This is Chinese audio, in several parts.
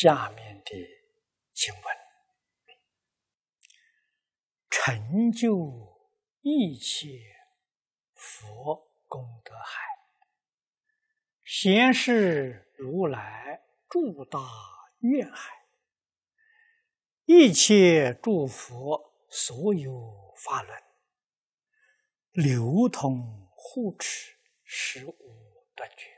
下面的经文：成就一切佛功德海，显示如来住大愿海，一切诸佛所有法轮流通护持，十五断绝。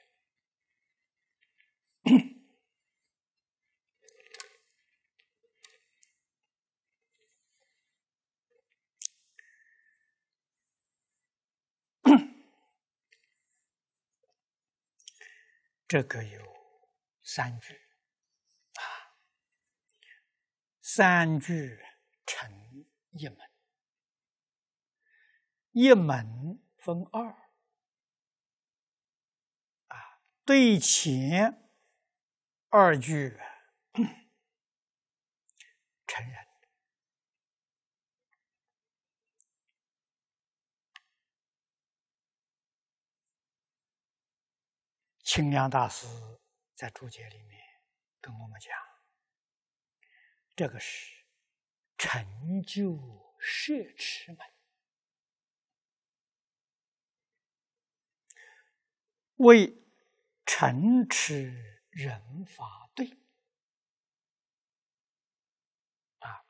这个有三句，啊，三句成一门，一门分二，啊，对前二句 成人。清凉大师在注解里面跟我们讲，这个是成就摄持门，为城持人法对啊，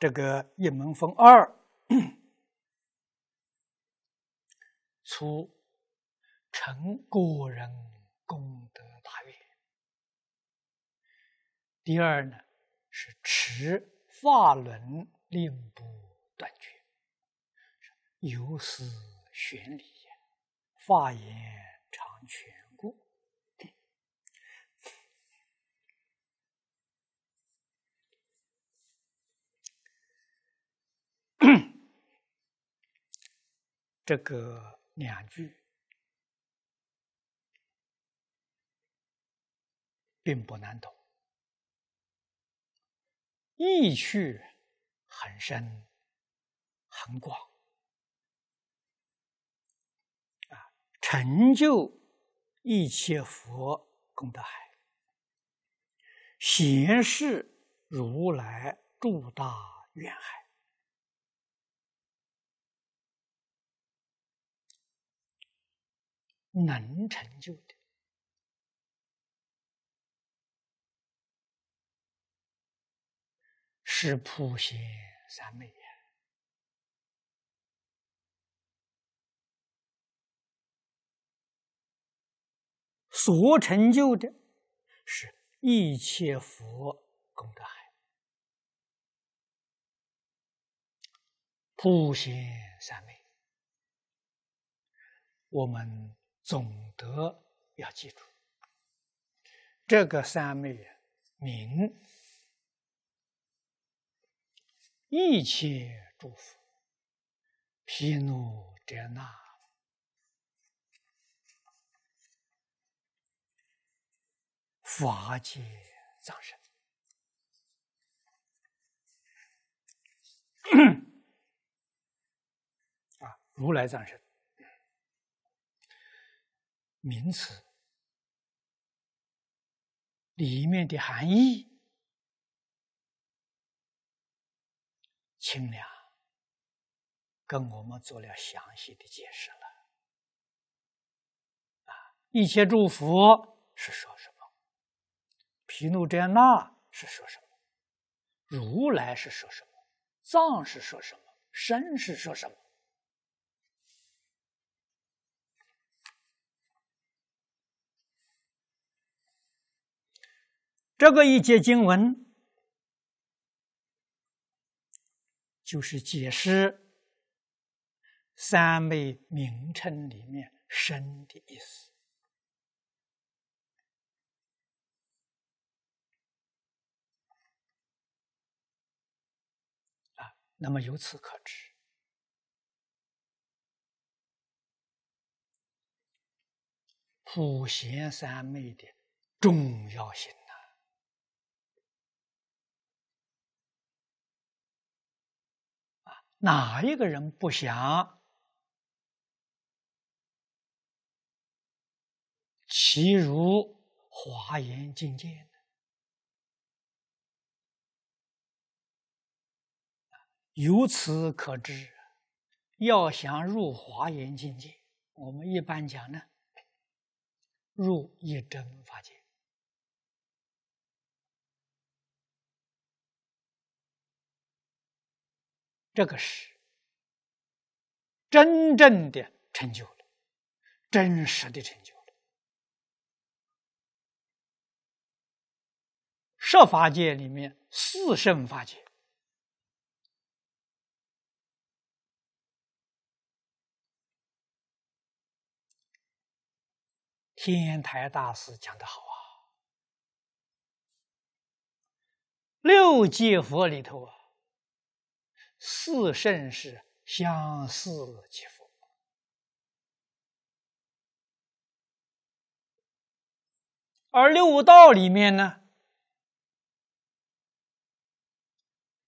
这个一门风二 出成果人。功德大愿。第二呢，是持法轮令不断绝，由是悬理也，法言常全故。这个两句。并不难懂，意趣很深、很广啊！成就一切佛功德海，显示如来住大愿海，能成就。是普贤三昧呀，所成就的是一切佛功德海。普贤三昧，我们总得要记住这个三昧名。一切祝福，披怒遮那，法界藏身，啊，如来藏身，名词里面的含义。清凉，跟我们做了详细的解释了。啊，一切祝福是说什么？毗卢遮那是说什么？如来是说什么？藏是说什么？身是说什么？这个一节经文。就是解释三昧名称里面“身”的意思啊。那么由此可知，普贤三昧的重要性。哪一个人不想其如华严境界由此可知，要想入华严境界，我们一般讲呢，入一真法界。这个是真正的成就了，真实的成就了。设法界里面四圣法界，天台大师讲的好啊，六界佛里头啊。四圣是相似即佛，而六道里面呢，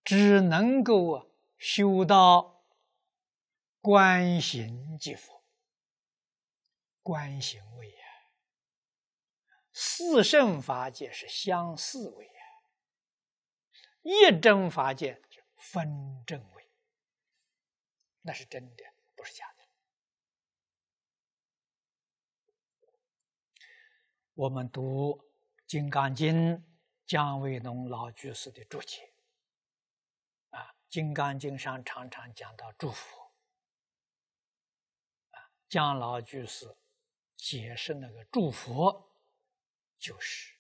只能够修到观行即佛，观行未也。四圣法界是相似未也，一真法界。分正位，那是真的，不是假的。我们读《金刚经》，姜维农老居士的注解啊，《金刚经》上常常讲到祝福啊，姜老居士解释那个祝福，就是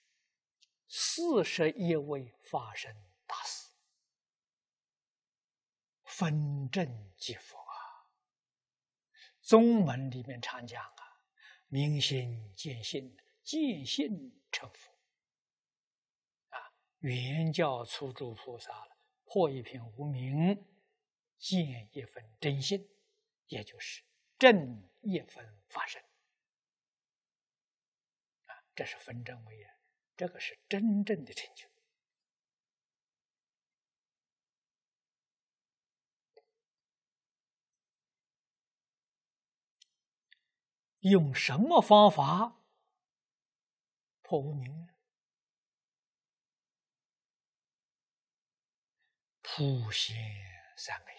四十一位发生大事。分正即佛啊！宗门里面常讲啊，明心见性，见性成佛啊！原教初诸菩萨了，破一片无明，见一分真性，也就是正一分发生啊！这是分正为也，这个是真正的成就。用什么方法破无明呢？普贤三昧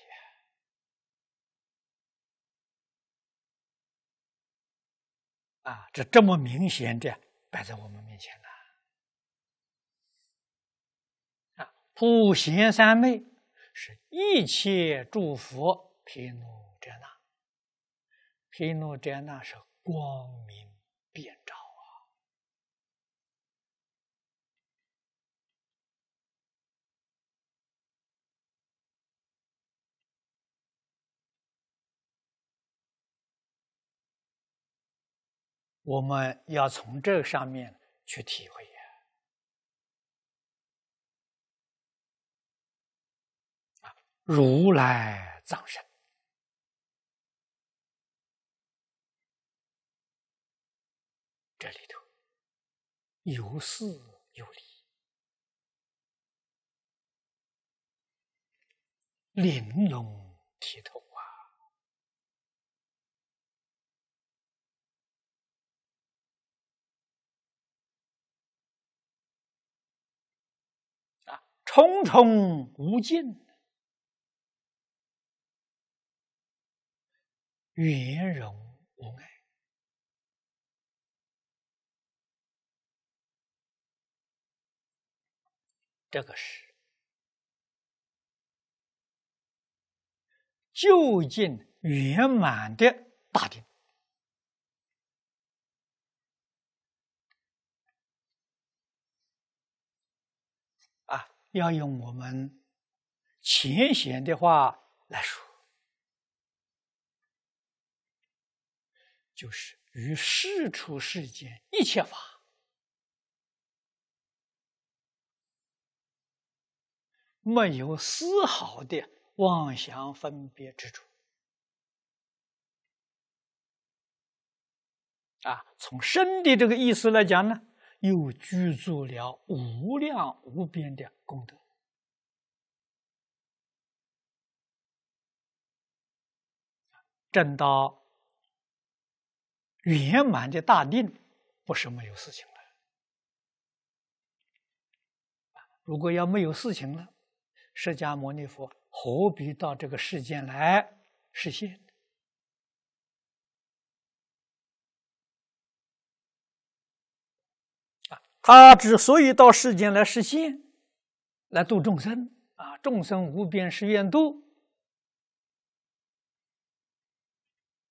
啊，这这么明显的摆在我们面前了啊！普贤三昧是一切诸佛平等遮那，平等遮那是。光明遍照啊！我们要从这上面去体会呀。啊，如来藏身。有事有理，玲珑剔透啊！啊，重重无尽，圆融无碍。这个是究竟圆满的大定啊！要用我们浅显的话来说，就是于世出世间一切法。没有丝毫的妄想分别之处。啊，从深的这个意思来讲呢，又具足了无量无边的功德，正到圆满的大定，不是没有事情了。如果要没有事情了。释迦牟尼佛何必到这个世间来实现？啊，他之所以到世间来实现，来度众生啊，众生无边誓愿度。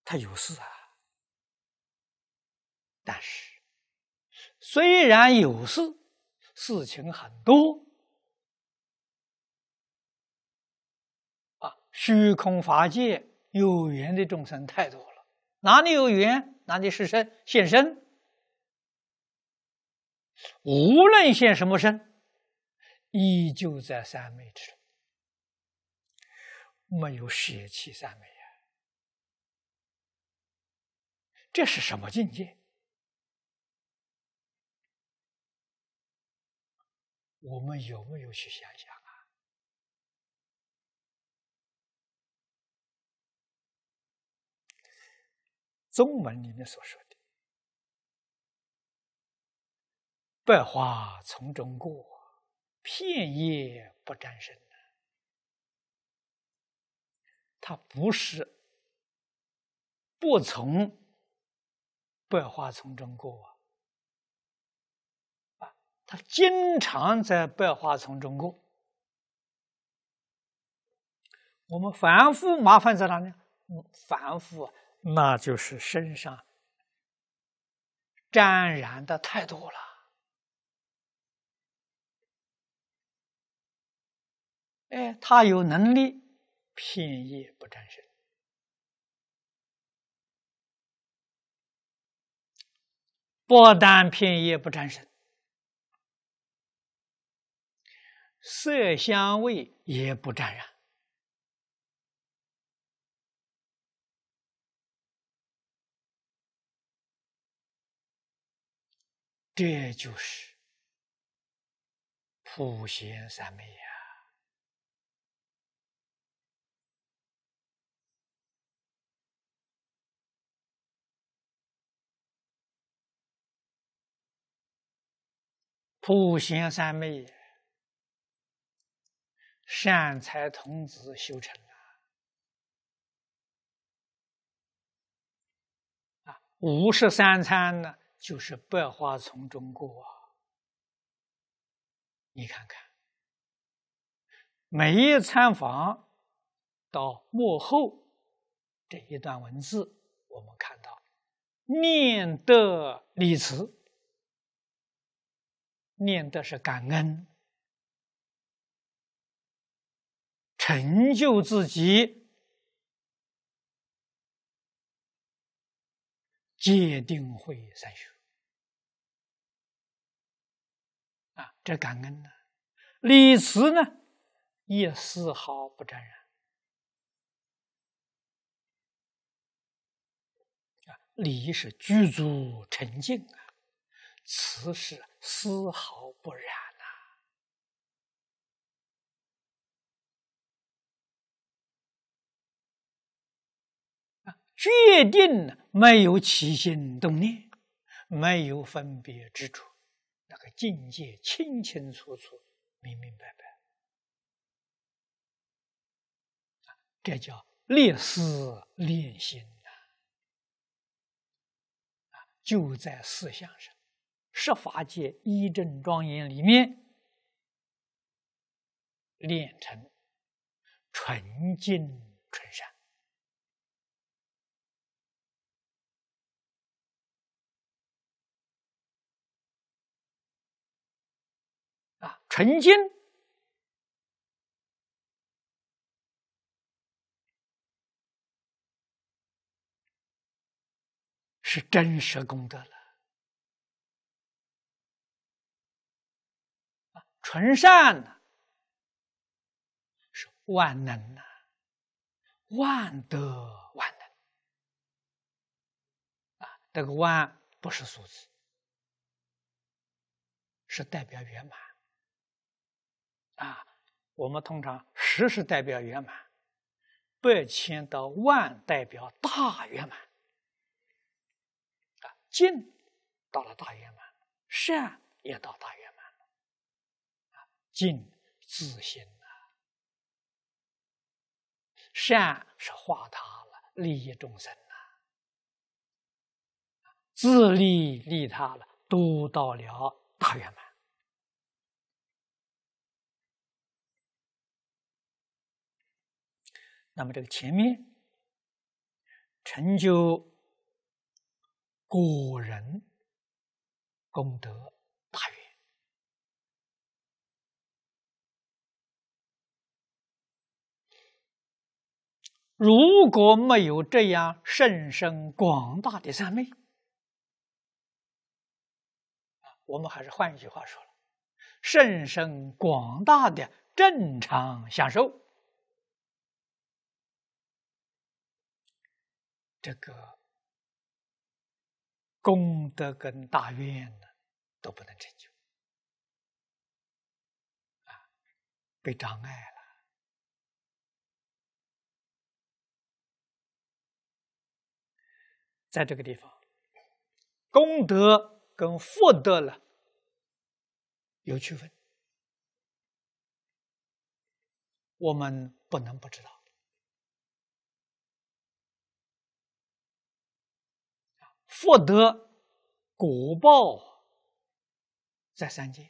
他有事啊，但是虽然有事，事情很多。虚空法界有缘的众生太多了，哪里有缘，哪里是身现身。无论现什么身，依旧在三昧之中，没有舍弃三昧呀。这是什么境界？我们有没有去想想？中文里面所说的“百花丛中过，片叶不沾身”的，它不是不从百花丛中过啊，它经常在百花丛中过。我们反复麻烦在哪里？复、啊。那就是身上沾染的太多了。哎，他有能力，片叶不沾身，不但片叶不沾身，色香味也不沾染。这就是普贤三昧呀！普贤三昧，善财童子修成了啊！五日三餐呢？就是百花丛中过，啊。你看看，每一餐房到幕后这一段文字，我们看到念的礼词，念的是感恩，成就自己。界定会三学啊，这感恩呢？李慈呢，也丝毫不沾染啊。理是具足沉静啊，慈是丝毫不染呐。啊，定呢？没有起心动念，没有分别之处，那个境界清清楚楚、明明白白，这叫练思、练心呐！啊，就在思想上，设法界一正庄严里面练成纯净、纯善。曾经是真实功德了，啊，纯善呐，是万能呐，万德万能，啊，这个万不是数字，是代表圆满。啊，我们通常十是代表圆满，百千到万代表大圆满。啊，进到了大圆满，善也到大圆满了。啊，净自心啊，善是化他了，利益众生了，自利利他了，都到了大圆满。那么，这个前面成就果人功德大愿，如果没有这样甚深广大的三昧我们还是换一句话说了，甚深广大的正常享受。这个功德跟大愿呢都不能成就啊，被障碍了。在这个地方，功德跟福德了有区分，我们不能不知道。福德果报在三界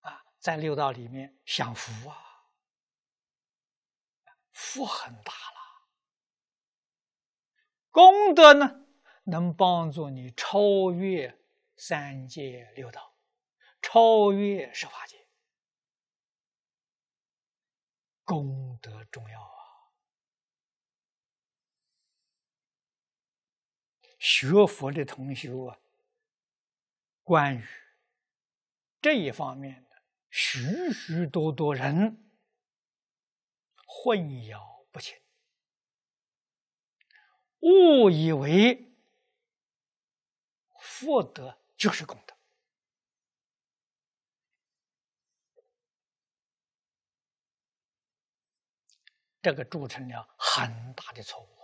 啊，在六道里面享福啊，福很大了。功德呢，能帮助你超越三界六道，超越十八界。功德重要。学佛的同修啊，关于这一方面的，许许多多人混淆不清，误以为福德就是功德，这个铸成了很大的错误。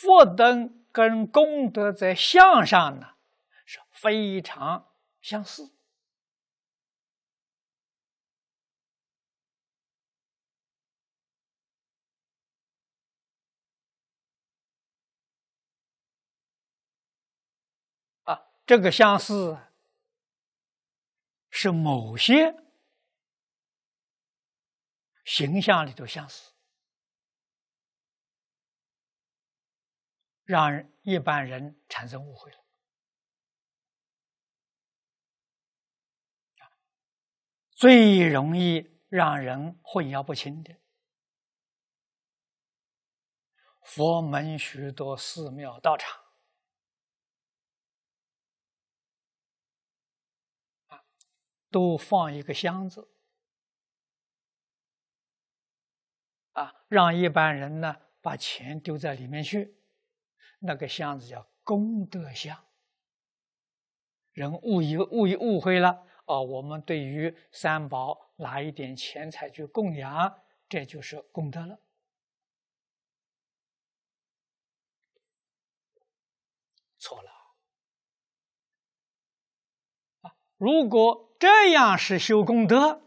福德跟功德在相上呢，是非常相似。啊，这个相似是某些形象里头相似。让一般人产生误会了，最容易让人混淆不清的，佛门许多寺庙道场，都放一个箱子，啊，让一般人呢把钱丢在里面去。那个箱子叫功德箱，人误以误以误会了啊！我们对于三宝拿一点钱财去供养，这就是功德了。错了啊！如果这样是修功德，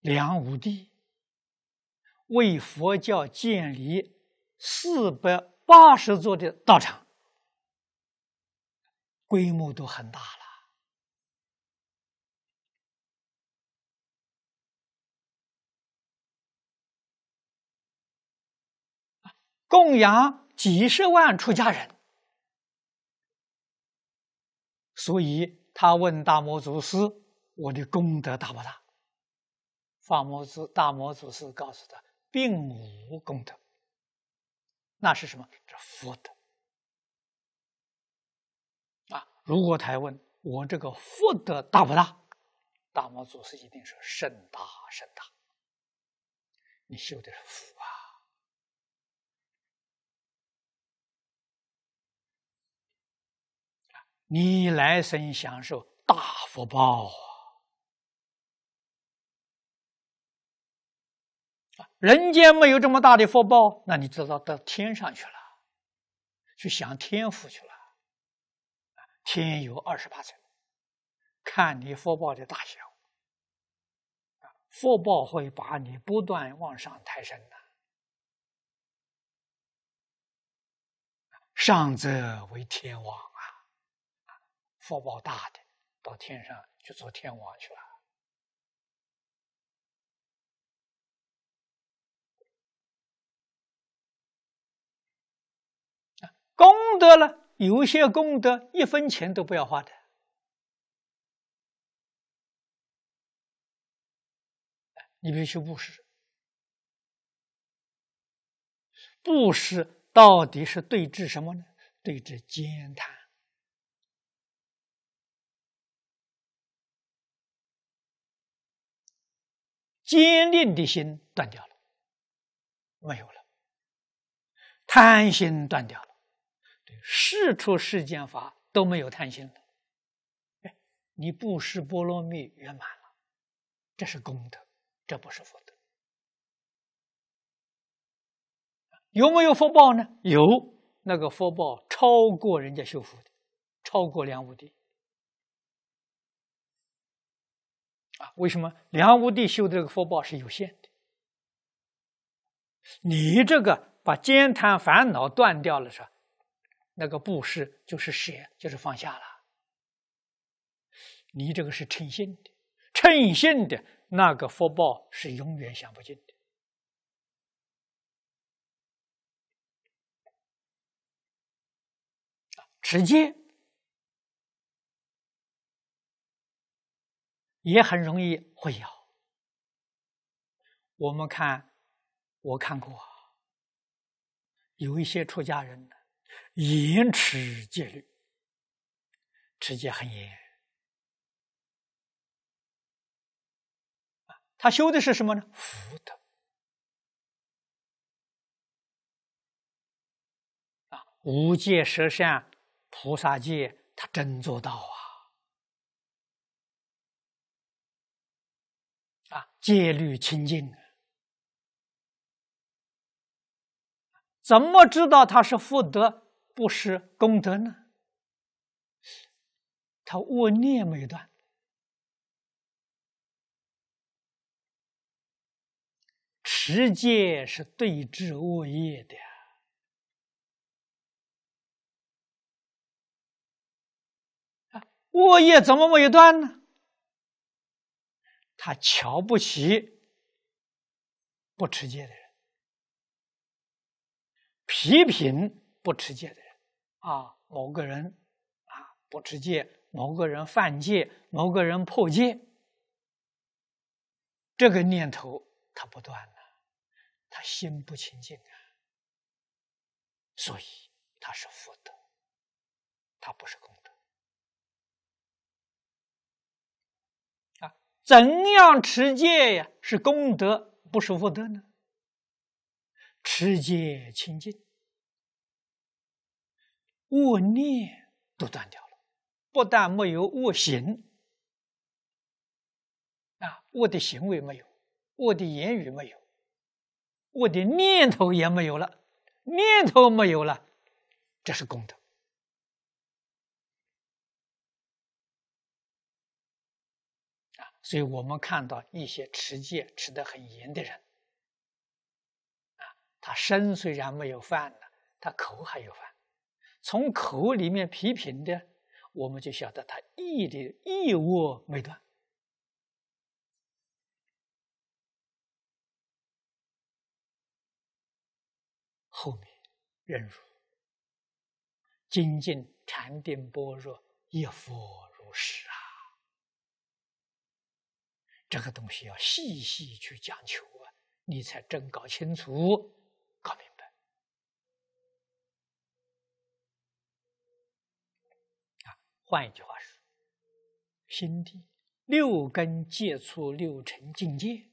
梁武帝。为佛教建立四百八十座的道场，规模都很大了，供养几十万出家人，所以他问大魔祖师：“我的功德大不大？”大摩祖大摩祖师告诉他。并无功德，那是什么？这福德啊！如果他问我这个福德大不大，大摩祖师一定说甚大甚大。你修的是福啊！你来生享受大福报。人间没有这么大的福报，那你知道到天上去了，去享天福去了。天有二十八层，看你福报的大小。福报会把你不断往上抬升的。上者为天王啊，啊，福报大的到天上去做天王去了。功德呢？有些功德一分钱都不要花的。你比如修布施，布施到底是对治什么呢？对治悭贪，坚定的心断掉了，没有了，贪心断掉了。事出世间法都没有贪心了，哎，你布施波罗蜜圆满了，这是功德，这不是福德。有没有福报呢？有，那个福报超过人家修福的，超过梁武帝。啊，为什么梁武帝修的这个福报是有限的？你这个把贪烦恼断掉了是？吧？那个布施就是舍，就是放下了。你这个是称心的，称心的那个福报是永远享不尽的。直接也很容易会有。我们看，我看过有一些出家人。严持戒律，持戒很严他修的是什么呢？福德啊！无戒十善，菩萨戒，他真做到啊！啊，戒律清净怎么知道他是福德？不施功德呢？他恶念没断。持戒是对治恶业的啊，恶业怎么没断呢？他瞧不起不持戒的人，批评不持戒的。啊，某个人啊不吃戒，某个人犯戒，某个人破戒，这个念头他不断了，他心不清净啊，所以他是福德，他不是功德啊。怎样持戒呀？是功德不是福德呢？持戒清净。恶念都断掉了，不但没有恶行，啊，我的行为没有，我的言语没有，我的念头也没有了，念头没有了，这是功德。啊，所以我们看到一些持戒持得很严的人，啊，他身虽然没有犯了，他口还有犯。从口里面批评的，我们就晓得他意的义务没断。后面忍辱、精进、禅定、般若，一佛如是啊！这个东西要细细去讲求啊，你才真搞清楚。换一句话说，心地六根接触六尘境界，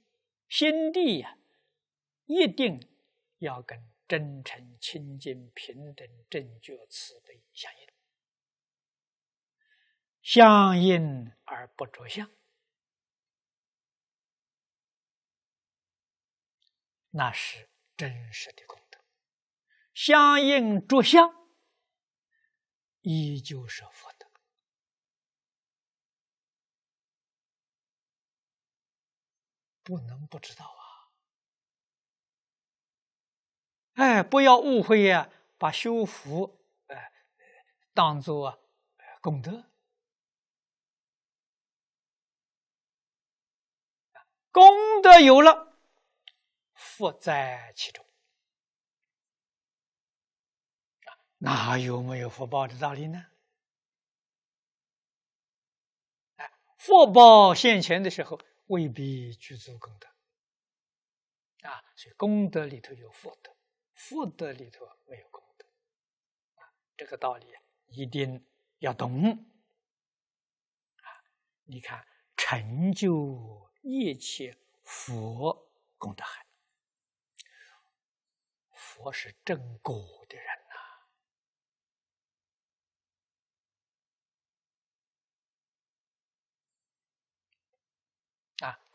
心地呀，一定要跟真诚、清净、平等、正觉、慈悲相应，相应而不着相，那是真实的功德；相应着相，依旧是福不能不知道啊！哎，不要误会呀，把修福呃当做啊功德。功德有了，福在其中。哪有没有福报的道理呢？哎，福报现前的时候。未必具足功德，啊，所以功德里头有福德，福德里头没有功德，啊，这个道理一定要懂，啊，你看成就一切佛功德海，佛是正果。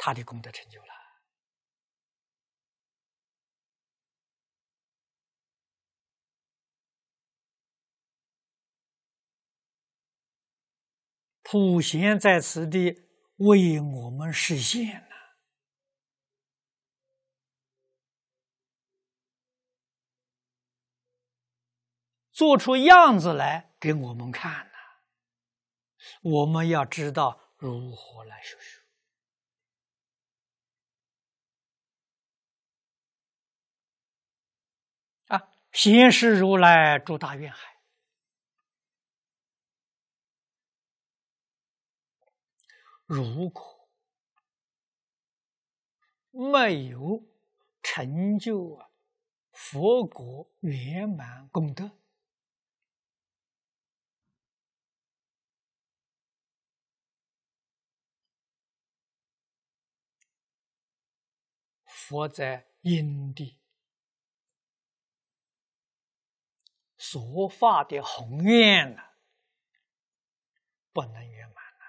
他的功德成就了，普贤在此地为我们实现了，做出样子来给我们看呐。我们要知道如何来修修。现世如来住大愿海，如果没有成就啊，佛国圆满功德，佛在因地。所法的宏愿呢，不能圆满了。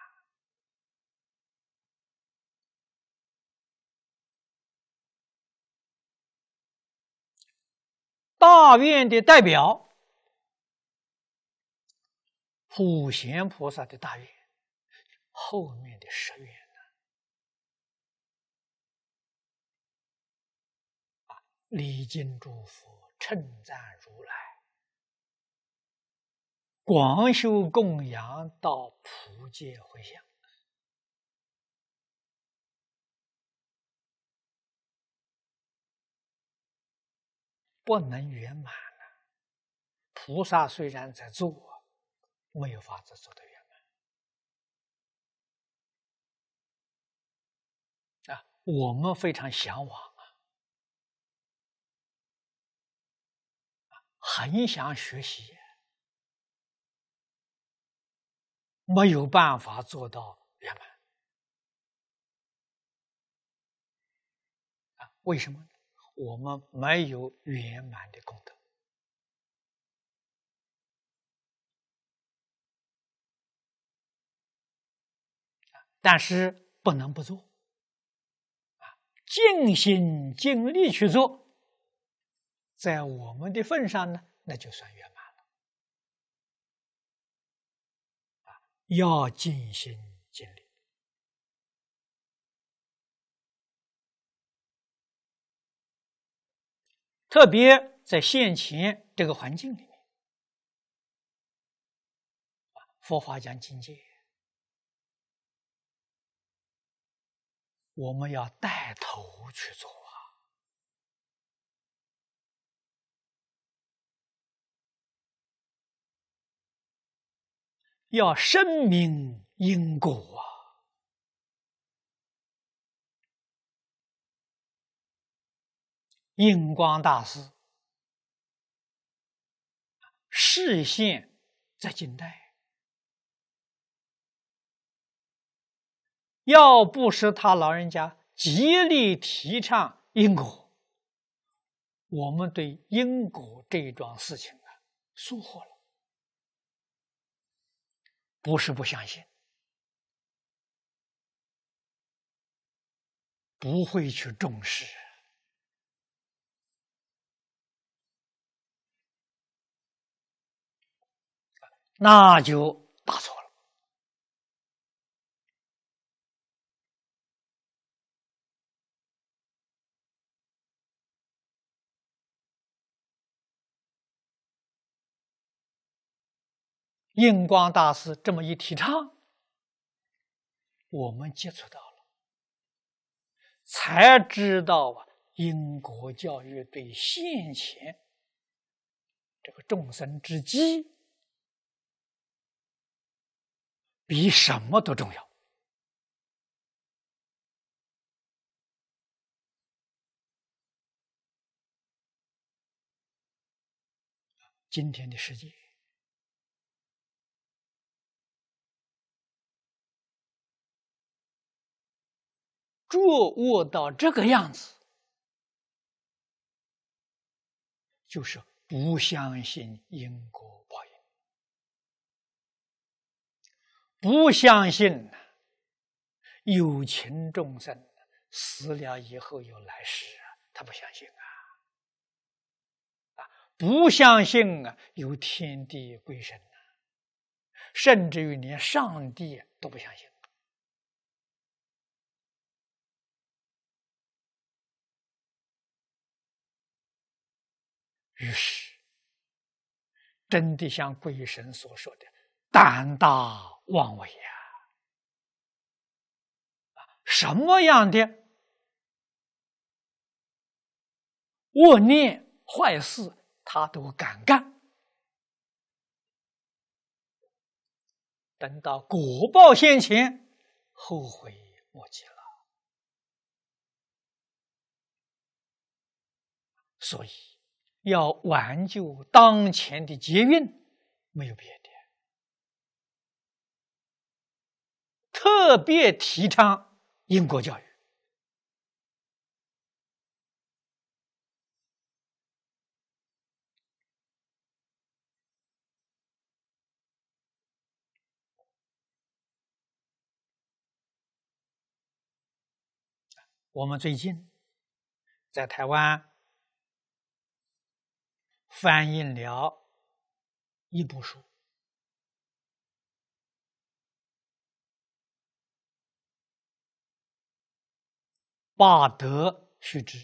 大愿的代表，普贤菩萨的大愿，后面的十愿呢？啊，礼敬诸佛，称赞。广修供养，到普界回向，不能圆满了。菩萨虽然在做，没有法子做的圆满。啊，我们非常向往啊，很想学习。没有办法做到圆满啊？为什么？我们没有圆满的功德啊？但是不能不做啊！尽心尽力去做，在我们的份上呢，那就算圆满。要尽心尽力，特别在现前这个环境里面，佛法讲境界，我们要带头去做。要声明因果啊！印光大师视线在近代，要不是他老人家极力提倡因果，我们对因果这一桩事情啊，疏忽了。不是不相信，不会去重视，那就打错了。印光大师这么一提倡，我们接触到了，才知道啊，英国教育对现前这个众生之机，比什么都重要。今天的世界。坐恶到这个样子，就是不相信因果报应，不相信有情众生死了以后有来世，他不相信啊！啊，不相信啊，有天地鬼神啊，甚至于连上帝都不相信。于是，真的像鬼神所说的，胆大妄为呀！啊，什么样的恶念坏事，他都敢干。等到果报现前，后悔莫及了。所以。要挽救当前的捷运，没有别的，特别提倡英国教育。我们最近在台湾。翻译了一部书《把德须知》。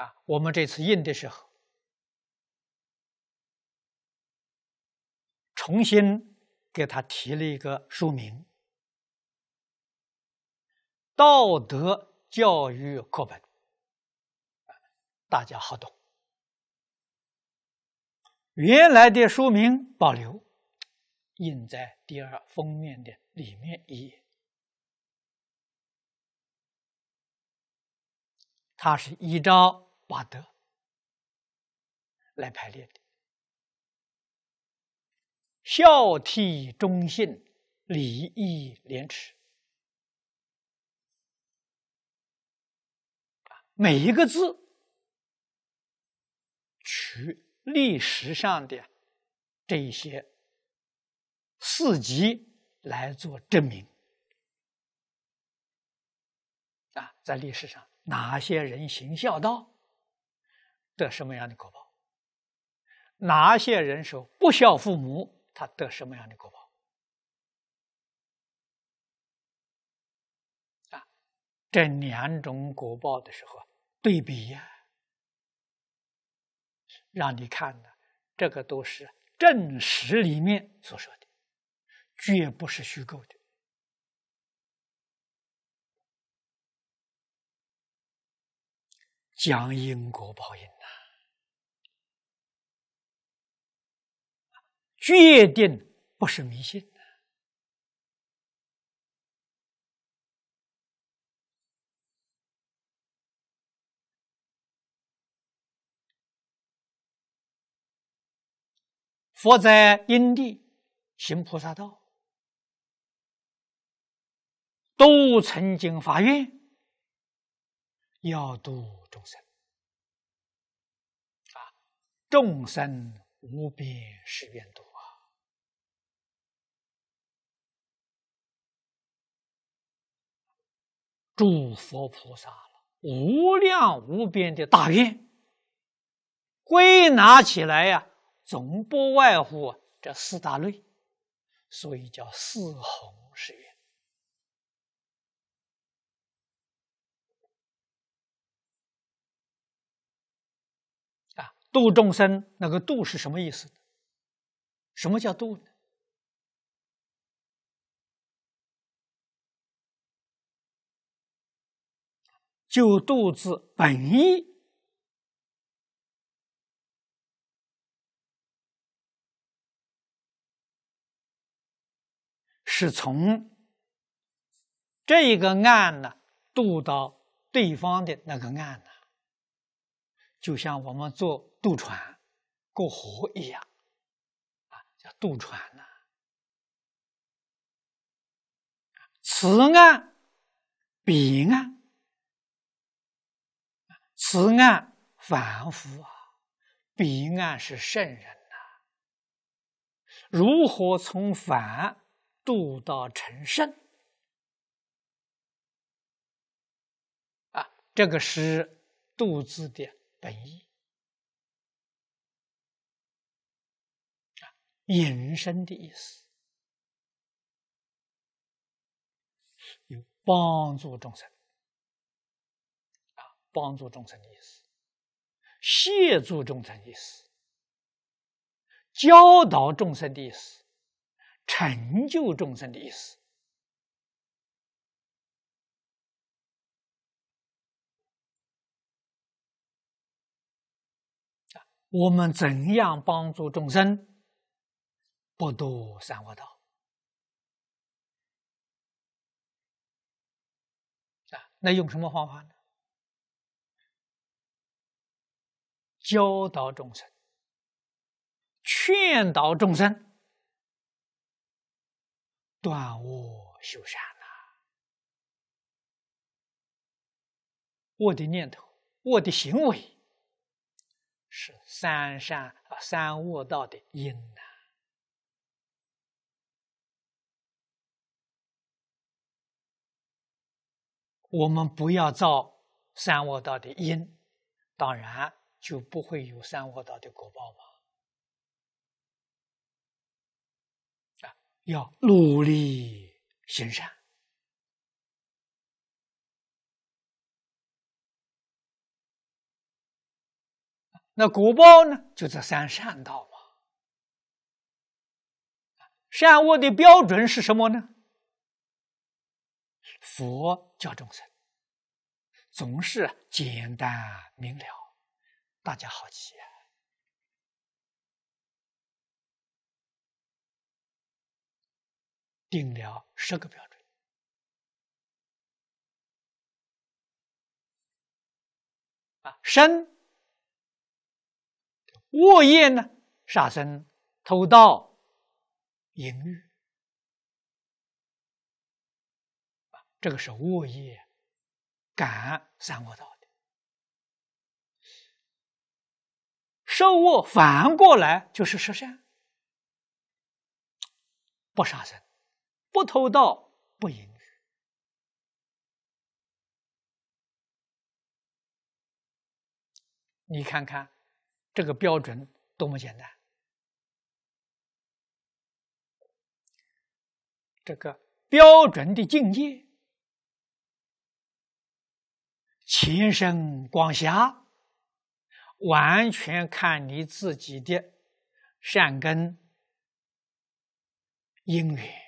啊，我们这次印的时候，重新给他提了一个书名《道德》。教育课本，大家好懂。原来的书名保留，印在第二封面的里面一页。它是依照八德来排列的：孝悌忠信、礼义廉耻。每一个字，取历史上的这一些事迹来做证明。啊，在历史上，哪些人行孝道，得什么样的果报？哪些人说不孝父母，他得什么样的果报？这两种果报的时候对比呀，让你看呢，这个都是正史里面所说的，绝不是虚构的，讲因果报应呐，决定不是迷信。佛在因地行菩萨道，都曾经发愿要度众生啊！众生无边誓愿度啊！诸佛菩萨了无量无边的大愿，归纳起来呀。总不外乎这四大类，所以叫四弘誓愿。度众生那个“度”是什么意思？什么叫“度”呢？就“度”字本意。是从这一个岸呢渡到对方的那个岸呢，就像我们坐渡船过河一样，啊，叫渡船呢。此岸彼岸，此岸凡夫啊，彼岸是圣人呐。如何从凡？度到成圣啊，这个是度字的本意啊，隐身的意思，有帮助众生啊，帮助众生的意思，协助众生的意思，教导众生的意思。成就众生的意思我们怎样帮助众生？不度三恶道啊？那用什么方法呢？教导众生，劝导众生。断我修善呐！我的念头，我的行为，是三善啊三恶道的因呐。我们不要造三恶道的因，当然就不会有三恶道的果报嘛。要努力行善，那果报呢？就这三善道嘛。善恶的标准是什么呢？佛教众生总是简单明了，大家好奇啊。定了十个标准啊，身、卧业呢？杀生、偷盗、淫欲这个是卧业感三恶道的。受恶反过来就是十善，不杀生。不偷盗，不淫欲。你看看这个标准多么简单！这个标准的境界，情深广狭，完全看你自己的善根、因缘。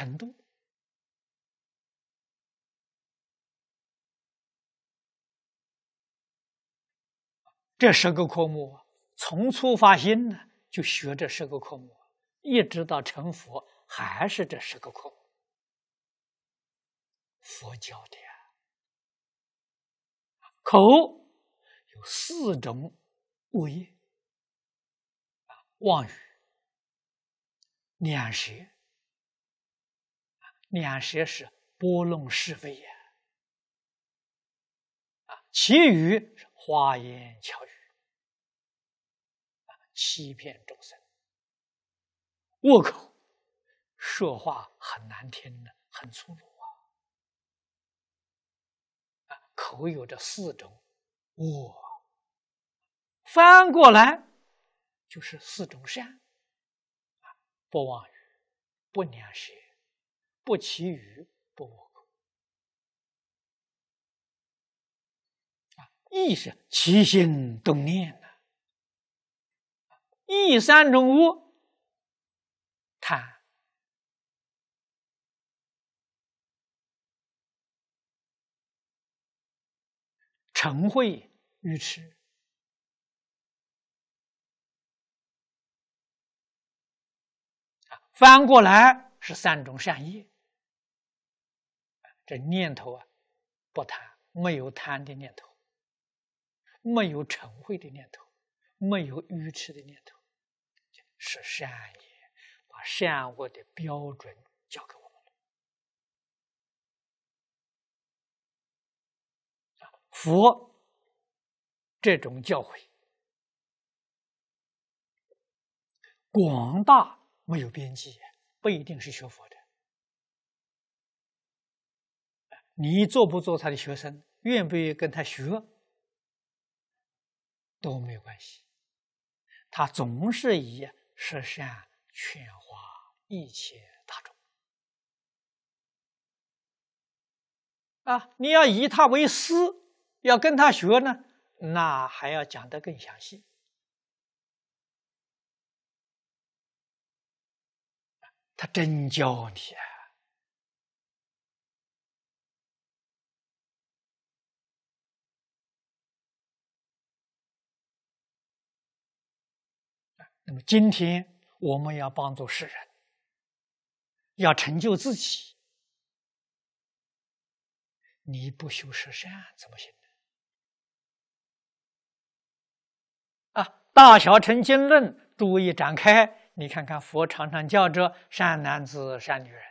程度，这十个科目从初发心呢就学这十个科目，一直到成佛还是这十个科目。佛教的口有四种恶业：望妄语、两舌。两舌是拨弄是非呀，啊，其余是花言巧语，啊，欺骗众生。我靠，说话很难听的，很粗鲁啊！啊，口有着四种恶，翻过来就是四种善，啊，不妄语，不两舌。不其余，不无啊，意是起心动念呐。意三种无，贪、成会于此，翻过来是三种善业。这念头啊，不贪，没有贪的念头，没有嗔恚的念头，没有愚痴的念头，是善业。把善恶的标准教给我们了。佛这种教诲广大，没有边际，不一定是学佛。你做不做他的学生，愿不愿意跟他学，都没有关系。他总是以实善劝化一切大众。啊，你要以他为师，要跟他学呢，那还要讲得更详细。他真教你。那么今天我们要帮助世人，要成就自己，你不修十善怎么行呢？啊，大小成经论注意展开，你看看佛常常叫着善男子、善女人，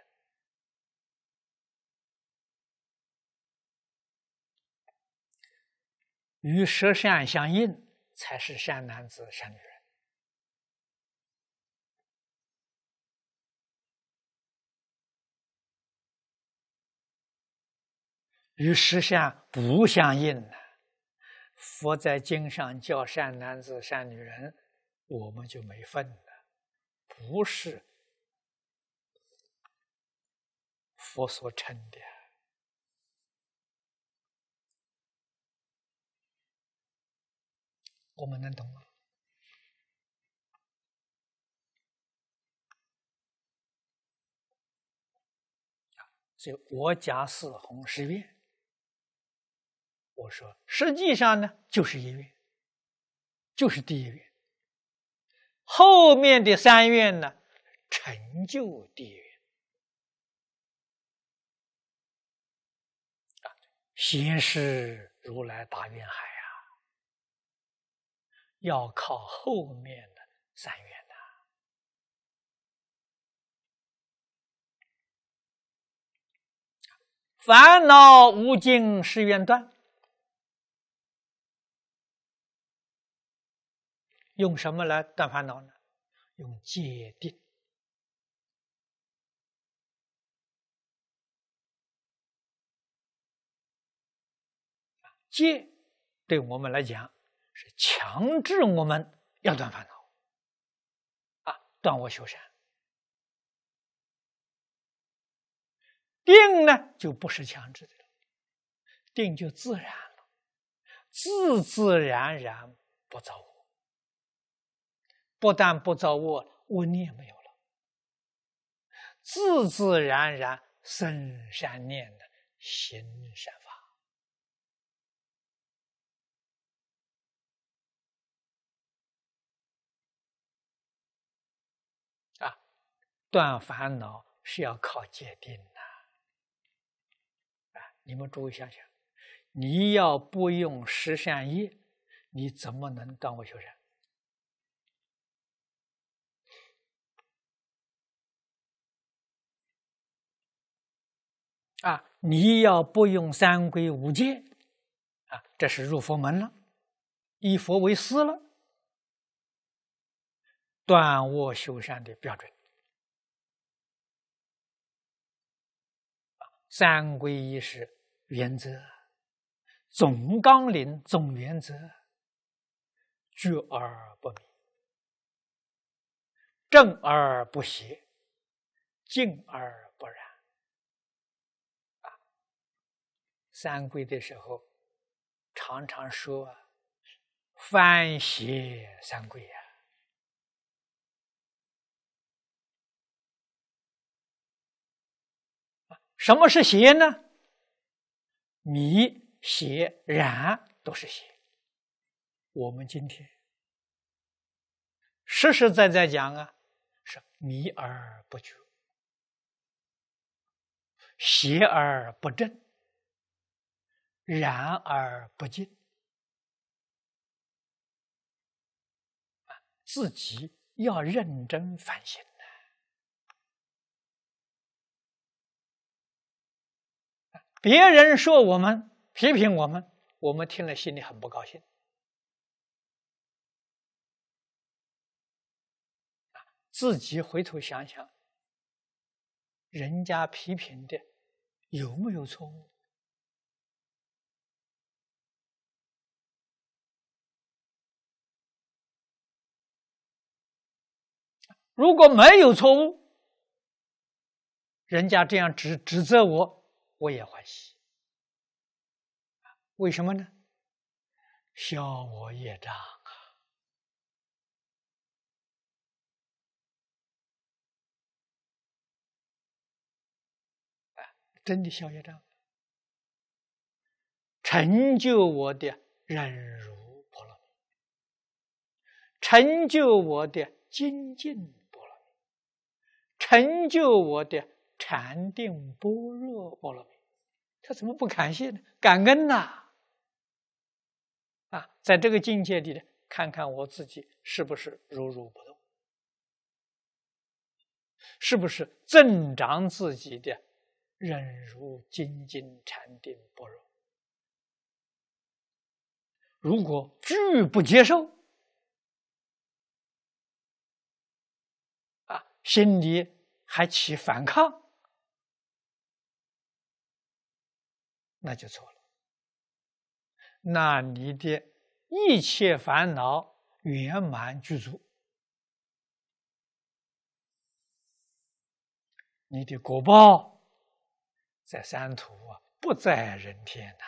与十善相应才是善男子、善女人。与实相不相应呢？佛在经上叫善男子、善女人，我们就没份了，不是佛所称的，我们能懂吗？所以我家是红十院。我说，实际上呢，就是一愿，就是第一愿，后面的三愿呢，成就第一愿啊。显事如来大愿海呀，要靠后面的三愿呐。烦恼无尽誓愿断。用什么来断烦恼呢？用戒定。戒对我们来讲是强制我们要断烦恼，啊，断我修善。定呢就不是强制的了，定就自然了，自自然然不走。不但不造恶，恶念没有了，自自然然生善念的行善法。啊，断烦恼是要靠戒定的。啊，你们注意想想，你要不用十善业，你怎么能当我修善？啊，你要不用三规五戒，啊，这是入佛门了，以佛为师了，断恶修善的标准，三规一是原则，总纲领、总原则，聚而不迷，正而不邪，静而。三归的时候，常常说“犯邪三归”呀。什么是邪呢？迷、邪、染都是邪。我们今天实实在在讲啊，是迷而不觉，邪而不正。然而不尽。啊，自己要认真反省。别人说我们，批评我们，我们听了心里很不高兴。自己回头想想，人家批评的有没有错误？如果没有错误，人家这样指指责我，我也欢喜。为什么呢？消我业障啊！真的消业障，成就我的忍辱波罗成就我的精进。成就我的禅定般若波罗蜜，他怎么不感谢呢？感恩呐！啊，在这个境界里呢，看看我自己是不是如如不动，是不是增长自己的忍辱、精进、禅定、般若？如果拒不接受，啊，心里。还起反抗，那就错了。那你的一切烦恼圆满具足，你的果报在三途啊，不在人天呐。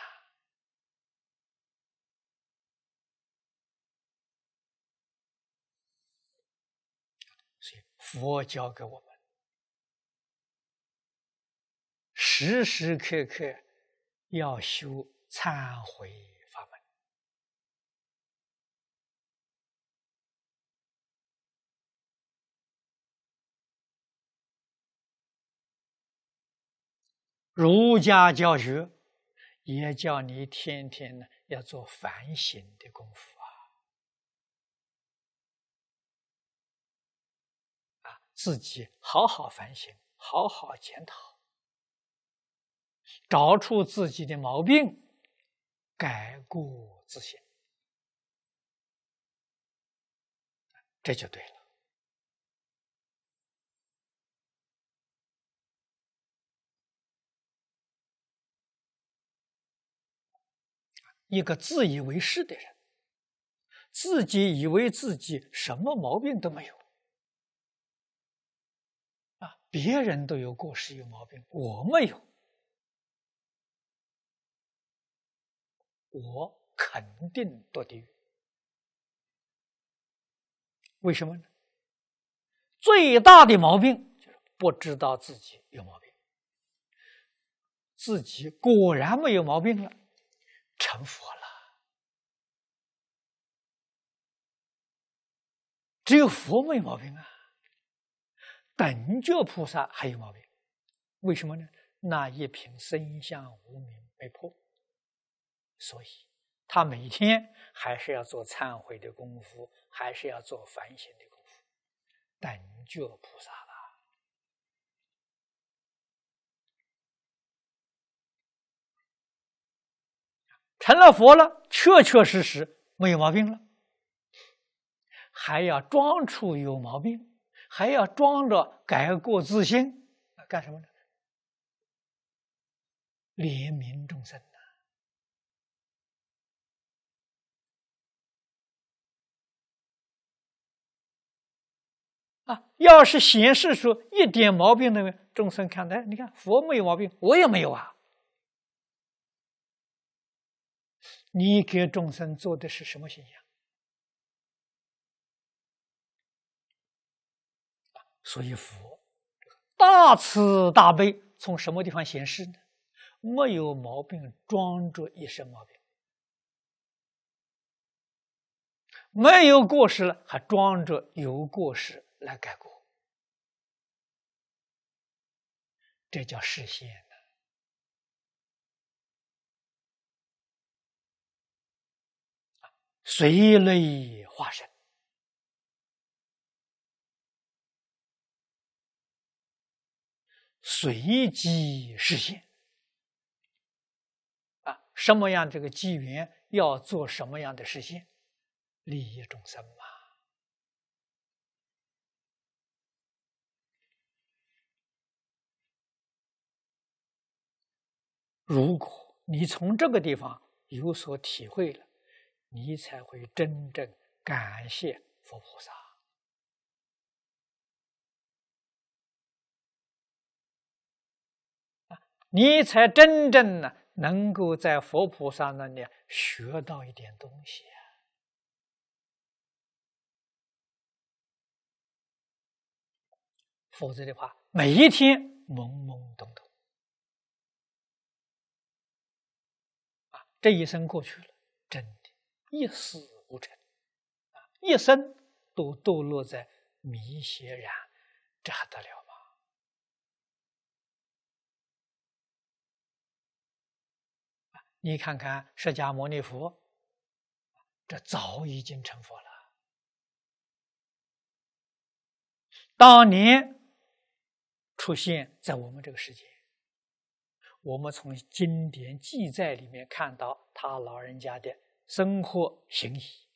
所以佛教给我们。时时刻刻要修忏悔法门。儒家教学也叫你天天呢要做反省的功夫啊！啊，自己好好反省，好好检讨。找出自己的毛病，改过自新，这就对了。一个自以为是的人，自己以为自己什么毛病都没有，啊，别人都有过失有毛病，我没有。我肯定堕地狱。为什么呢？最大的毛病就是不知道自己有毛病。自己果然没有毛病了，成佛了。只有佛没毛病啊，等觉菩萨还有毛病。为什么呢？那一品生相无名被破。所以，他每天 还是要做忏悔的功夫，还是要做反省的功夫，等觉菩萨了，成了佛了，确确实实没有毛病了，还要装出有毛病，还要装着改过自新，干什么呢？怜悯众生。要是显示出一点毛病，都没有，众生看待你看佛没有毛病，我也没有啊。你给众生做的是什么形象？所以佛大慈大悲，从什么地方显示呢？没有毛病，装着一身毛病；没有过失了，还装着有过失。来改过，这叫实现随类化身，随机实现啊，什么样这个机缘要做什么样的实现，利益众生嘛。如果你从这个地方有所体会了，你才会真正感谢佛菩萨你才真正呢能够在佛菩萨那里学到一点东西啊！否则的话，每一天懵懵懂懂。这一生过去了，真的，一事无成，啊，一生都堕落在迷血染，这还得了吗？你看看释迦牟尼佛，这早已经成佛了，当年出现在我们这个世界。我们从经典记载里面看到他老人家的生活行迹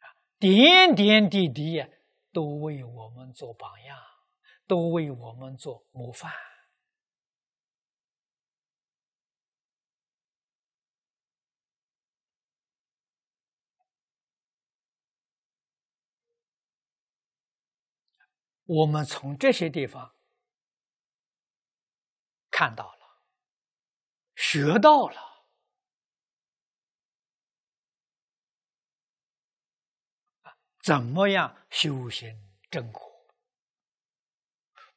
啊，点点滴滴呀，都为我们做榜样，都为我们做模范。我们从这些地方。看到了，学到了，怎么样修行正果，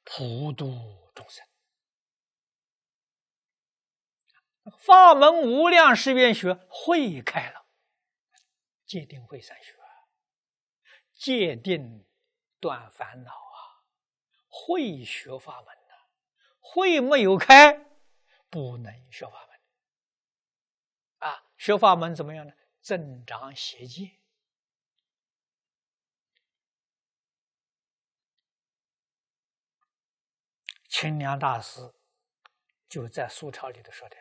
普度众生？法门无量誓愿学，会开了，戒定会善学，戒定断烦恼啊，会学法门。会没有开，不能学法门。啊，学法门怎么样呢？增长邪见。清凉大师就在《书条》里头说的：“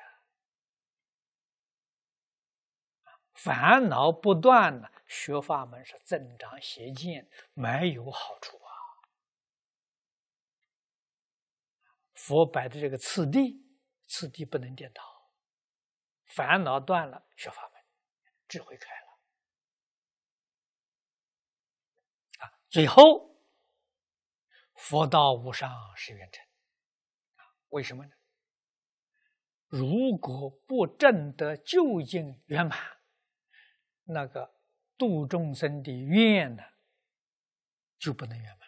烦恼不断呢，学法门是增长邪见，没有好处。”佛摆的这个次第，次第不能颠倒，烦恼断了，学法门，智慧开了，啊，最后佛道无上是圆成，啊，为什么呢？如果不证得究竟圆满，那个度众生的愿呢，就不能圆满。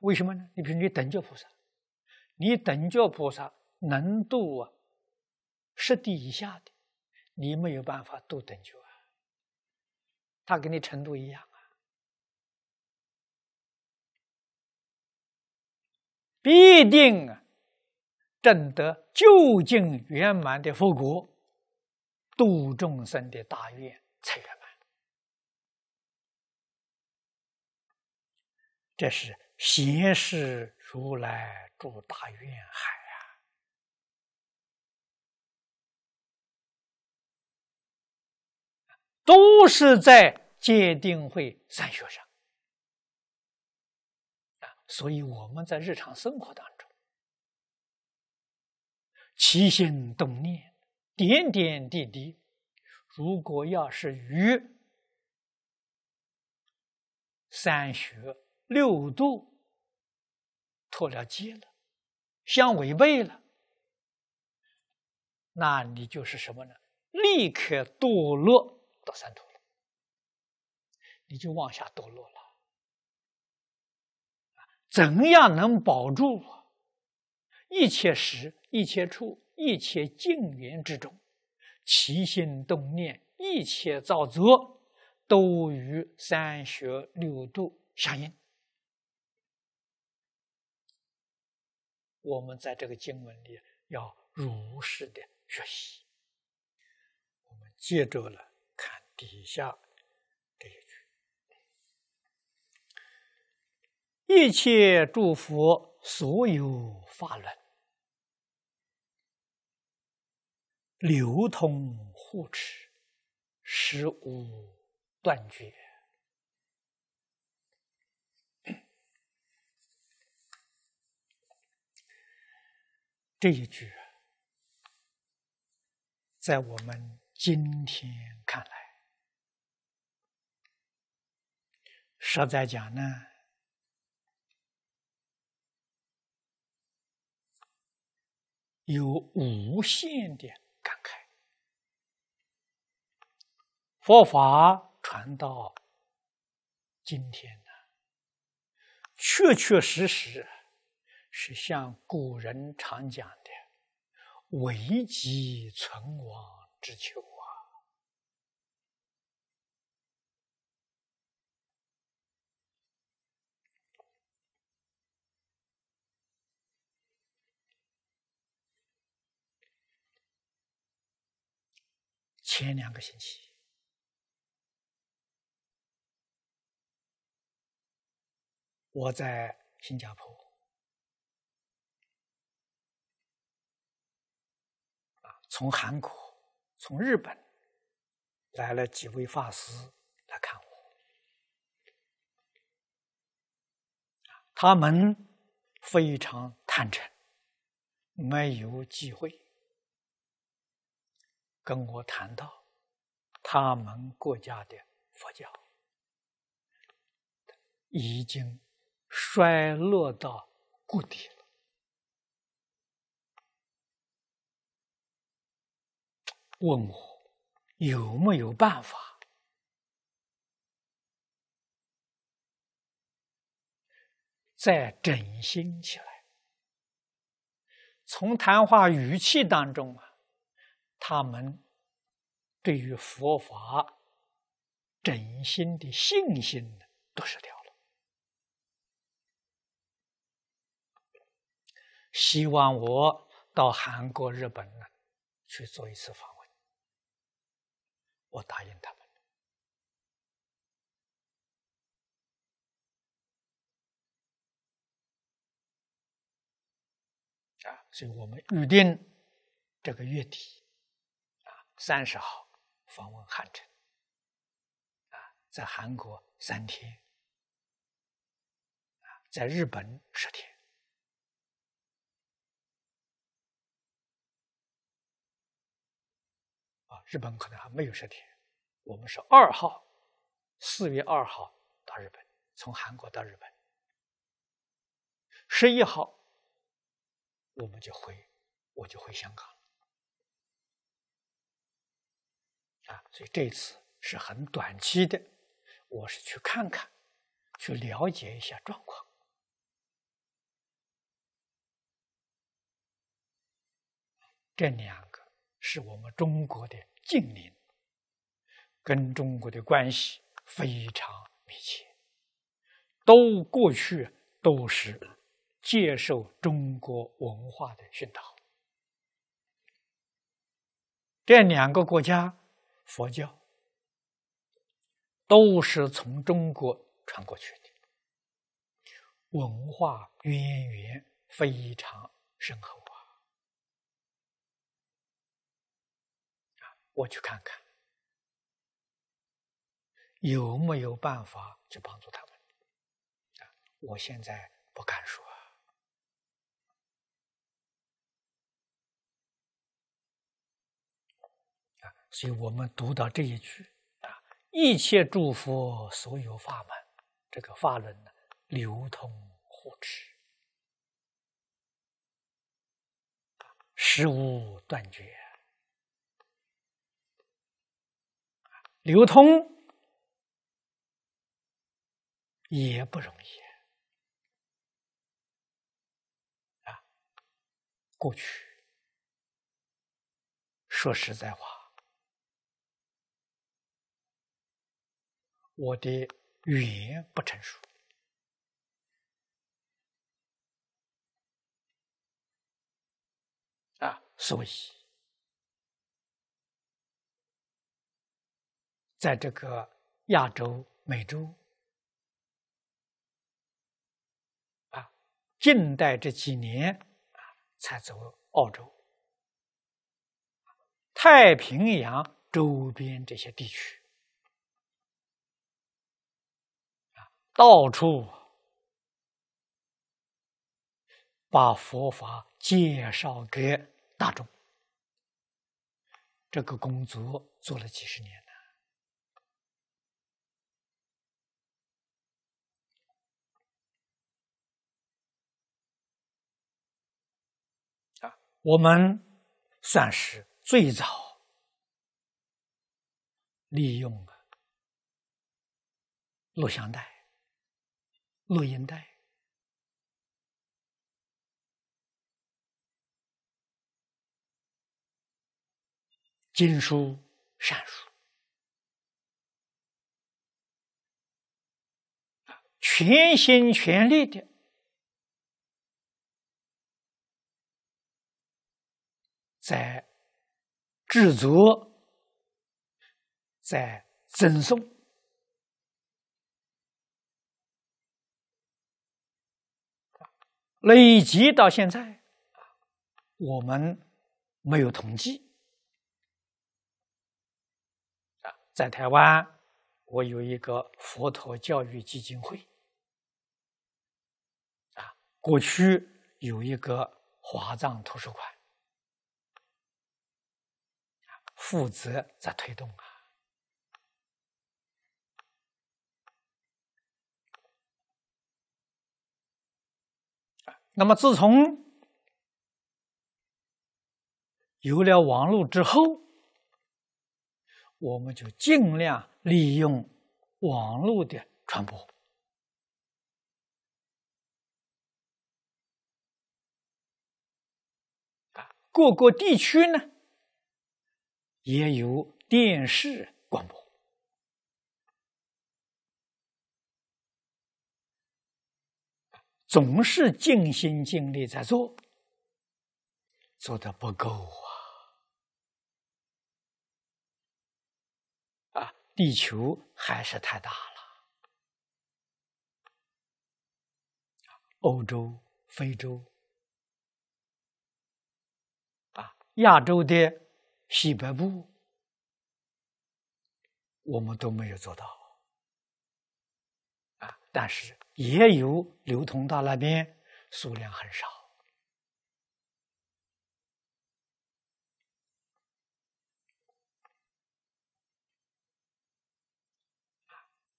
为什么呢？你比如你等觉菩萨，你等觉菩萨能度啊十地以下的，你没有办法度等觉啊。他跟你程度一样啊，必定啊证得究竟圆满的佛果，度众生的大愿才圆满。这是。显示如来住大愿海啊！都是在戒定慧三学上啊，所以我们在日常生活当中起心动念，点点滴滴，如果要是与三学。六度脱了界了，相违背了，那你就是什么呢？立刻堕落到三途了，你就往下堕落了。怎样能保住？一切时、一切处、一切境缘之中，起心动念、一切造作，都与三学六度相应。我们在这个经文里要如实的学习。我们接着来看底下这一句：一切祝福，所有法轮流通护持，十无断绝。这一句，在我们今天看来，实在讲呢，有无限的感慨。佛法传到今天呢，确确实实。是像古人常讲的“危急存亡之秋”啊！前两个星期，我在新加坡。从韩国、从日本来了几位法师来看我，他们非常坦诚，没有忌讳，跟我谈到他们国家的佛教已经衰落到谷底。问我有没有办法再振兴起来？从谈话语气当中啊，他们对于佛法真心的信心呢，都失掉了。希望我到韩国、日本呢，去做一次访问。我答应他们啊，所以我们预定这个月底啊三十号访问汉城啊，在韩国三天啊，在日本十天。日本可能还没有涉天，我们是二号，四月二号到日本，从韩国到日本，十一号我们就回，我就回香港了，啊，所以这次是很短期的，我是去看看，去了解一下状况。这两个是我们中国的。近邻跟中国的关系非常密切，都过去都是接受中国文化的熏陶。这两个国家佛教都是从中国传过去的，文化渊源非常深厚。我去看看，有没有办法去帮助他们？啊，我现在不敢说。啊，所以我们读到这一句啊：“一切祝福所有法门，这个法轮呢，流通护持，啊，物断绝。”流通也不容易啊！过去说实在话，我的语言不成熟啊，所以。在这个亚洲、美洲啊，近代这几年啊，才走澳洲、太平洋周边这些地区到处把佛法介绍给大众。这个工作做了几十年。我们算是最早利用的录像带、录音带、经书、善书。全心全力的。在制作、在赠送，累积到现在，我们没有统计。在台湾，我有一个佛陀教育基金会。啊，过去有一个华藏图书馆。负责在推动啊。那么，自从有了网络之后，我们就尽量利用网络的传播。啊，各个地区呢？也有电视广播，总是尽心尽力在做，做的不够啊！啊，地球还是太大了，欧洲、非洲、啊亚洲的。西北部，我们都没有做到啊！但是也有流通到那边，数量很少。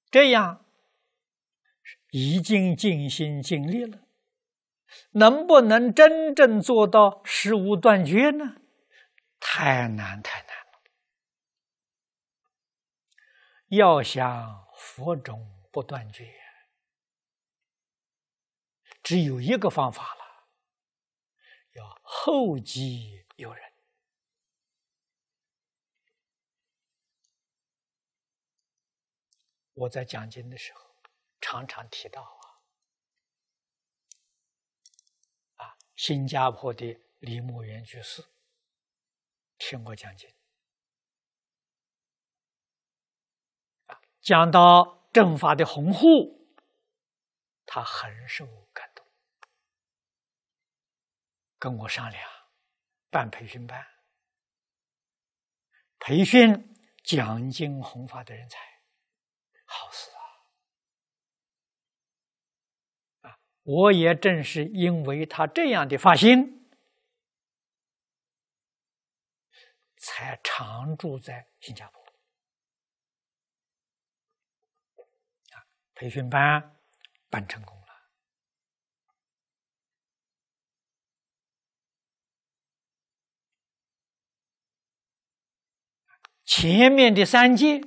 这样已经尽心尽力了，能不能真正做到食物断绝呢？太难，太难了！要想佛种不断绝，只有一个方法了，要后继有人。我在讲经的时候，常常提到啊，啊，新加坡的李木原居士。听过讲经啊，讲到正法的红护，他很受感动，跟我商量办培训班，培训讲经弘法的人才，好事啊！啊，我也正是因为他这样的发心。才常住在新加坡啊，培训班办成功了。前面的三届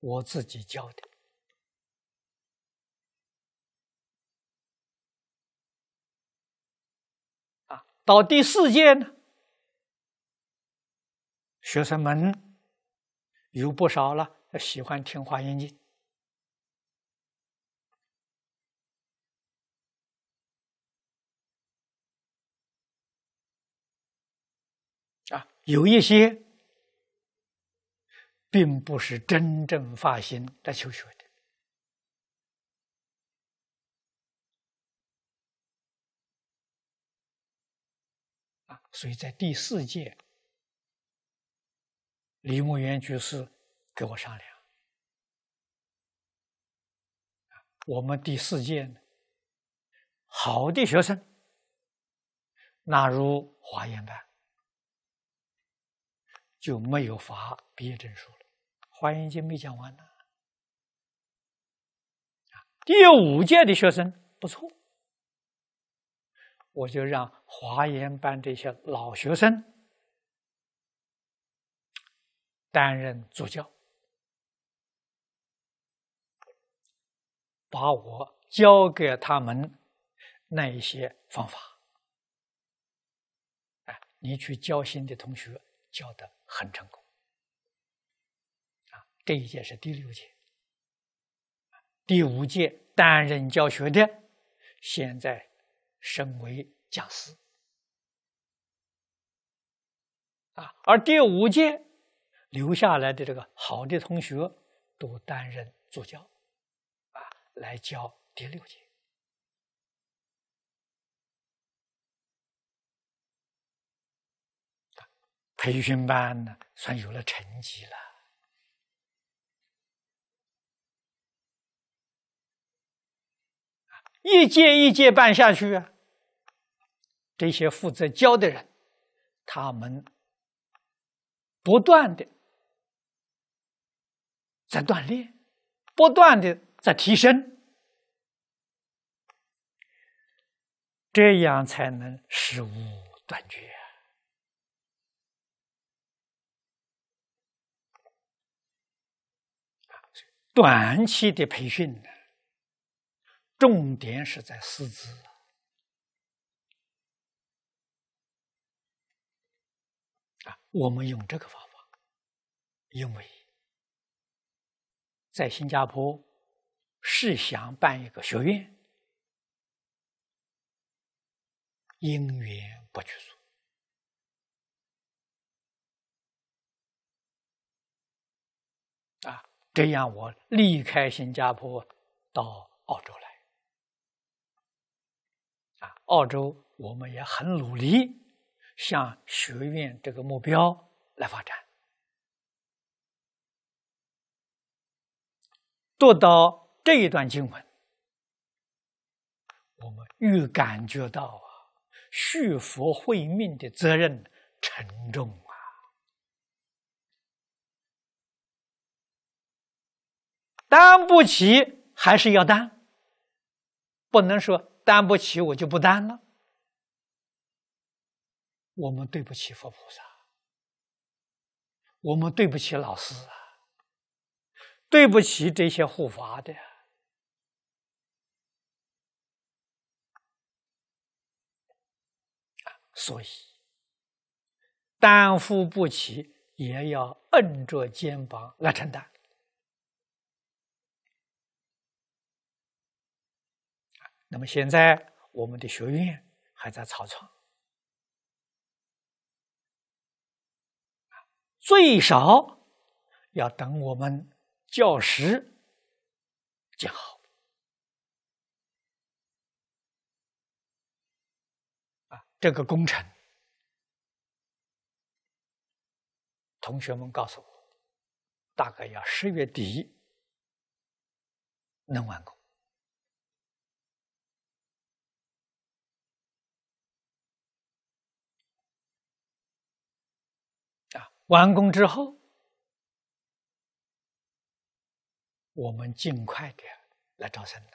我自己教的啊，到第四届呢。学生们有不少了，喜欢听话眼镜啊，有一些并不是真正发心来求学的啊，所以在第四届。李梦园居士给我商量：我们第四届好的学生纳入华严班，就没有发毕业证书了。华严经没讲完呢。第五届的学生不错，我就让华严班这些老学生。担任助教，把我教给他们那一些方法，你去教新的同学教的很成功，啊，这一届是第六届，第五届担任教学的，现在身为讲师，啊，而第五届。留下来的这个好的同学都担任助教，啊，来教第六节培训班呢，算有了成绩了。一届一届办下去啊，这些负责教的人，他们不断的。在锻炼，不断的在提升，这样才能使物断绝。啊，短期的培训呢，重点是在师资啊，我们用这个方法，因为。在新加坡是想办一个学院，因缘不去足啊，这样我离开新加坡到澳洲来啊，澳洲我们也很努力向学院这个目标来发展。读到这一段经文，我们愈感觉到啊，续佛慧命的责任沉重啊！担不起还是要担，不能说担不起我就不担了。我们对不起佛菩萨，我们对不起老师啊！对不起，这些护法的，所以担负不起，也要摁着肩膀来承担。那么现在我们的学院还在草创，最少要等我们。教师讲好啊，这个工程，同学们告诉我，大概要十月底能完工。啊，完工之后。我们尽快的来招生了。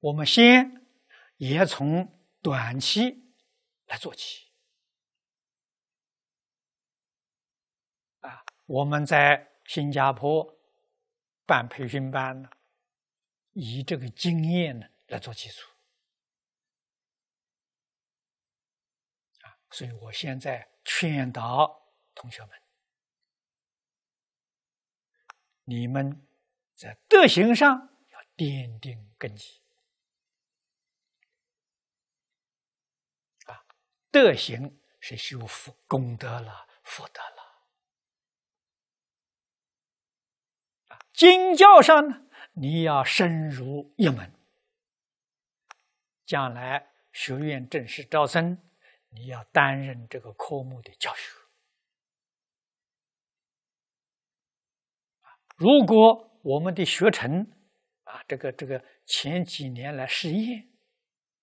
我们先也从短期来做起。啊，我们在新加坡办培训班呢，以这个经验呢来做基础。啊，所以我现在。劝导同学们，你们在德行上要奠定根基啊，德行是修福、功德了、福德了。啊，经教上呢，你要深入一门，将来学院正式招生。你要担任这个科目的教学如果我们的学程啊，这个这个前几年来试验，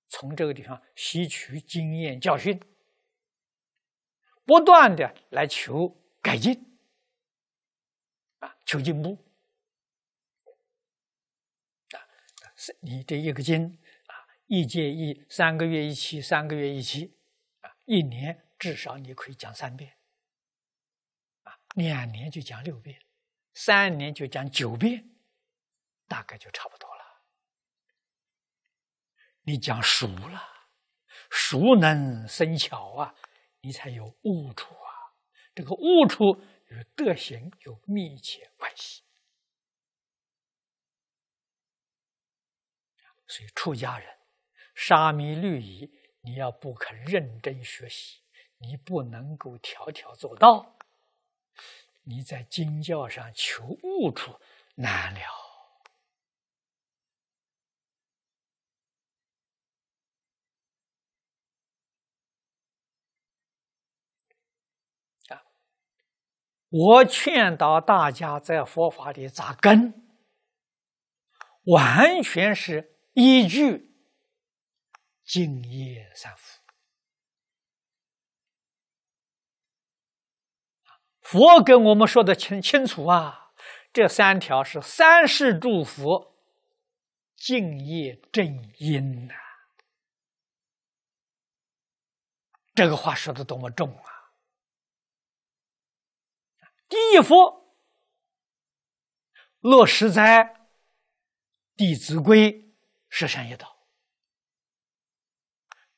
从这个地方吸取经验教训，不断的来求改进啊，求进步啊，你这一个经啊，一届一三个月一期，三个月一期。一年至少你可以讲三遍，啊，两年就讲六遍，三年就讲九遍，大概就差不多了。你讲熟了，熟能生巧啊，你才有悟出啊。这个悟出与德行有密切关系，所以出家人、沙弥、律仪。你要不肯认真学习，你不能够条条做到，你在经教上求悟处难了。我劝导大家在佛法里扎根，完全是依据。敬业三福，佛跟我们说的清清楚啊，这三条是三世祝福，敬业正因呐，这个话说的多么重啊！第一佛落实在《弟子规》是善业道。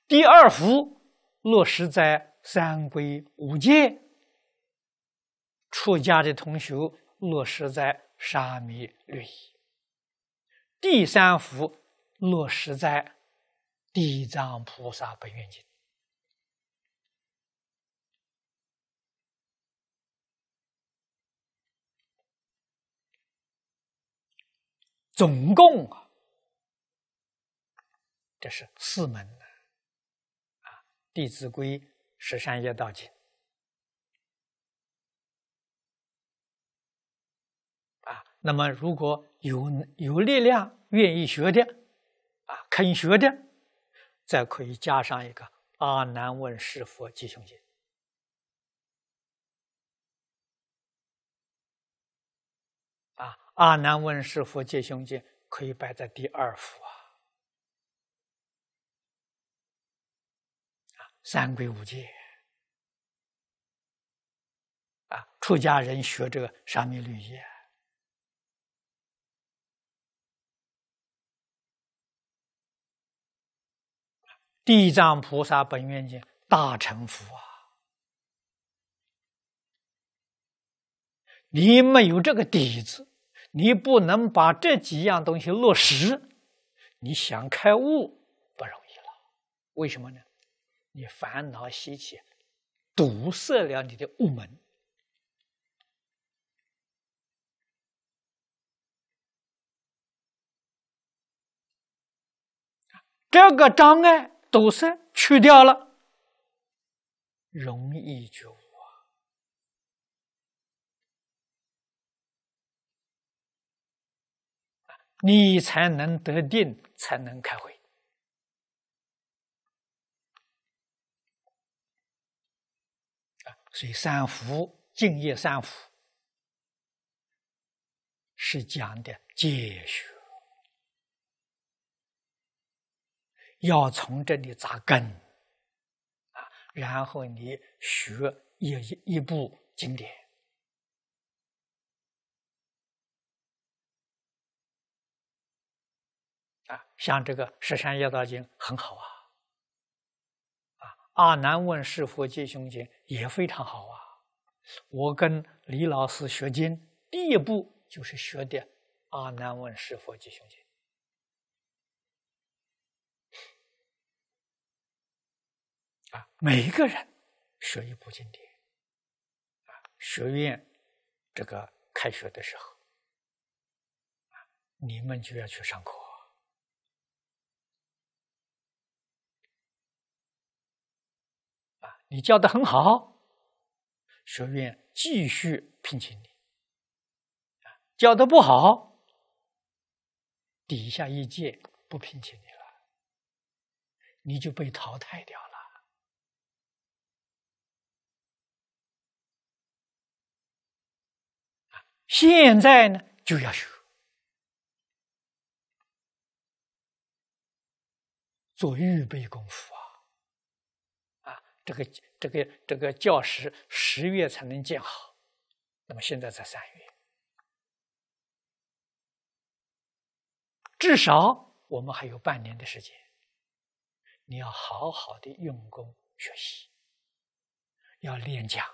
第二福落实在三皈五戒，出家的同学落实在沙弥律仪；第三福落实在地藏菩萨本愿经。总共啊，这是四门。《弟子规》十三页到经。啊，那么如果有有力量、愿意学的啊、肯学的，再可以加上一个《阿难问世佛吉凶经》啊，《阿难问世佛吉凶经》可以摆在第二幅啊。三皈五戒啊，出家人学这个沙弥律仪，地藏菩萨本愿经，大乘佛啊，你没有这个底子，你不能把这几样东西落实，你想开悟不容易了。为什么呢？你烦恼习气堵塞了你的悟门，这个障碍堵塞去掉了，容易觉悟你才能得定，才能开慧。水三福，敬业三福，是讲的戒学，要从这里扎根，啊，然后你学一一部经典，啊，像这个《十三业道经》很好啊。《阿难问师佛吉兄经》也非常好啊！我跟李老师学经，第一步就是学的《阿难问师佛吉兄经》。啊，每一个人学一部经典。啊，学院这个开学的时候，啊，你们就要去上课。你教的很好，学院继续聘请你；教的不好，底下一届不聘请你了，你就被淘汰掉了。现在呢就要学做预备功夫啊。这个这个这个教室十月才能建好，那么现在才三月，至少我们还有半年的时间。你要好好的用功学习，要练讲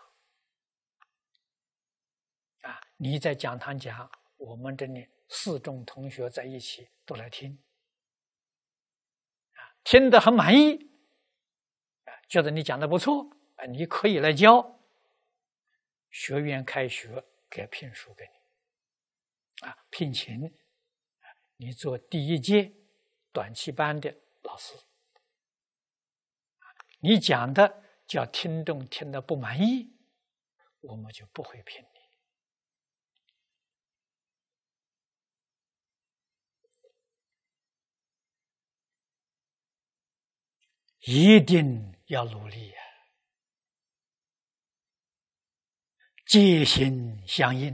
啊！你在讲堂讲，我们这里四中同学在一起都来听，啊，听得很满意。觉得你讲的不错，哎，你可以来教。学院开学给聘书给你，啊，聘请你做第一届短期班的老师。你讲的叫听众听得不满意，我们就不会聘你。一定。要努力呀，戒心相应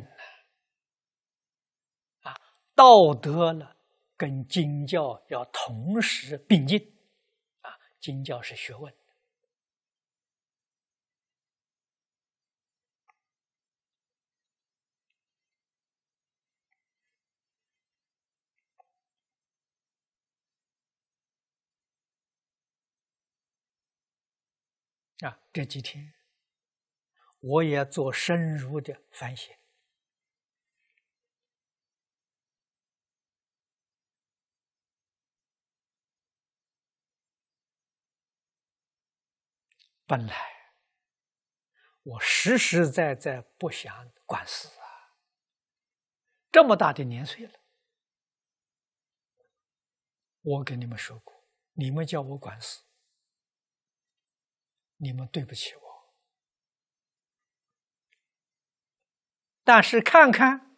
啊，道德呢，跟经教要同时并进，啊，经教是学问。啊，这几天我也做深入的反省。本来我实实在在不想管事啊，这么大的年岁了，我跟你们说过，你们叫我管事。你们对不起我，但是看看，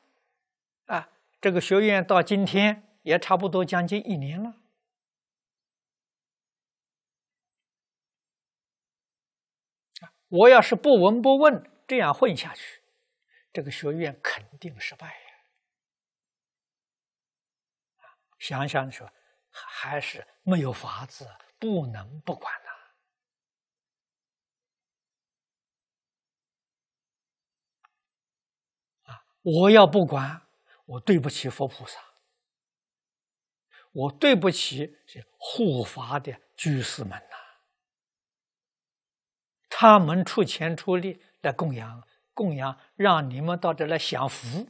啊，这个学院到今天也差不多将近一年了。我要是不闻不问这样混下去，这个学院肯定失败呀。想想说，还是没有法子，不能不管。我要不管，我对不起佛菩萨，我对不起护法的居士们呐。他们出钱出力来供养供养，让你们到这来享福，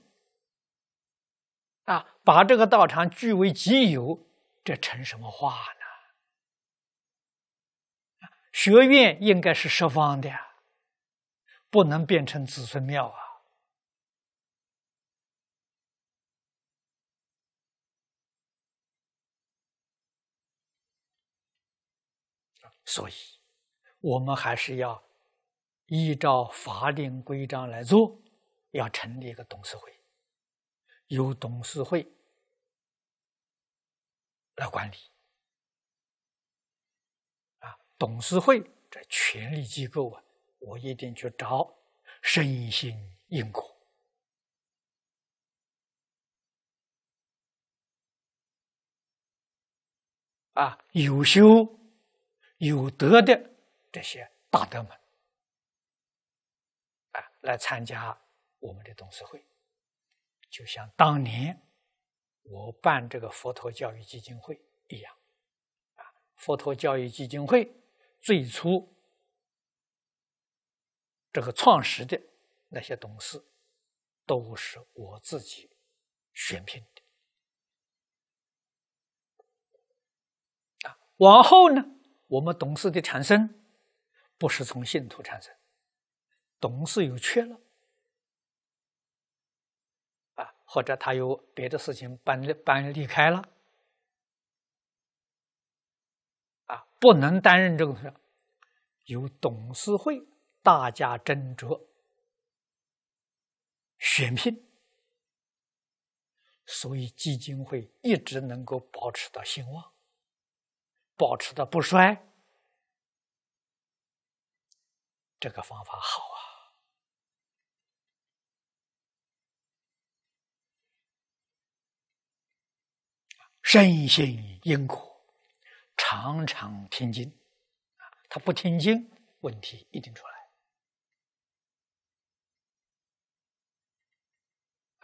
啊，把这个道场据为己有，这成什么话呢？学院应该是十方的，不能变成子孙庙啊。所以，我们还是要依照法定规章来做，要成立一个董事会，由董事会来管理。啊，董事会这权力机构啊，我一定去找，身心因果。啊，优秀。有德的这些大德们，啊，来参加我们的董事会，就像当年我办这个佛陀教育基金会一样，啊，佛陀教育基金会最初这个创始的那些董事都是我自己选聘的，啊，往后呢？我们董事的产生不是从信徒产生，董事有缺了，啊，或者他有别的事情搬搬离开了，啊，不能担任这个，由董事会大家斟酌选聘，所以基金会一直能够保持到兴旺。保持的不衰，这个方法好啊！深信因果，常常听经啊，他不听经，问题一定出来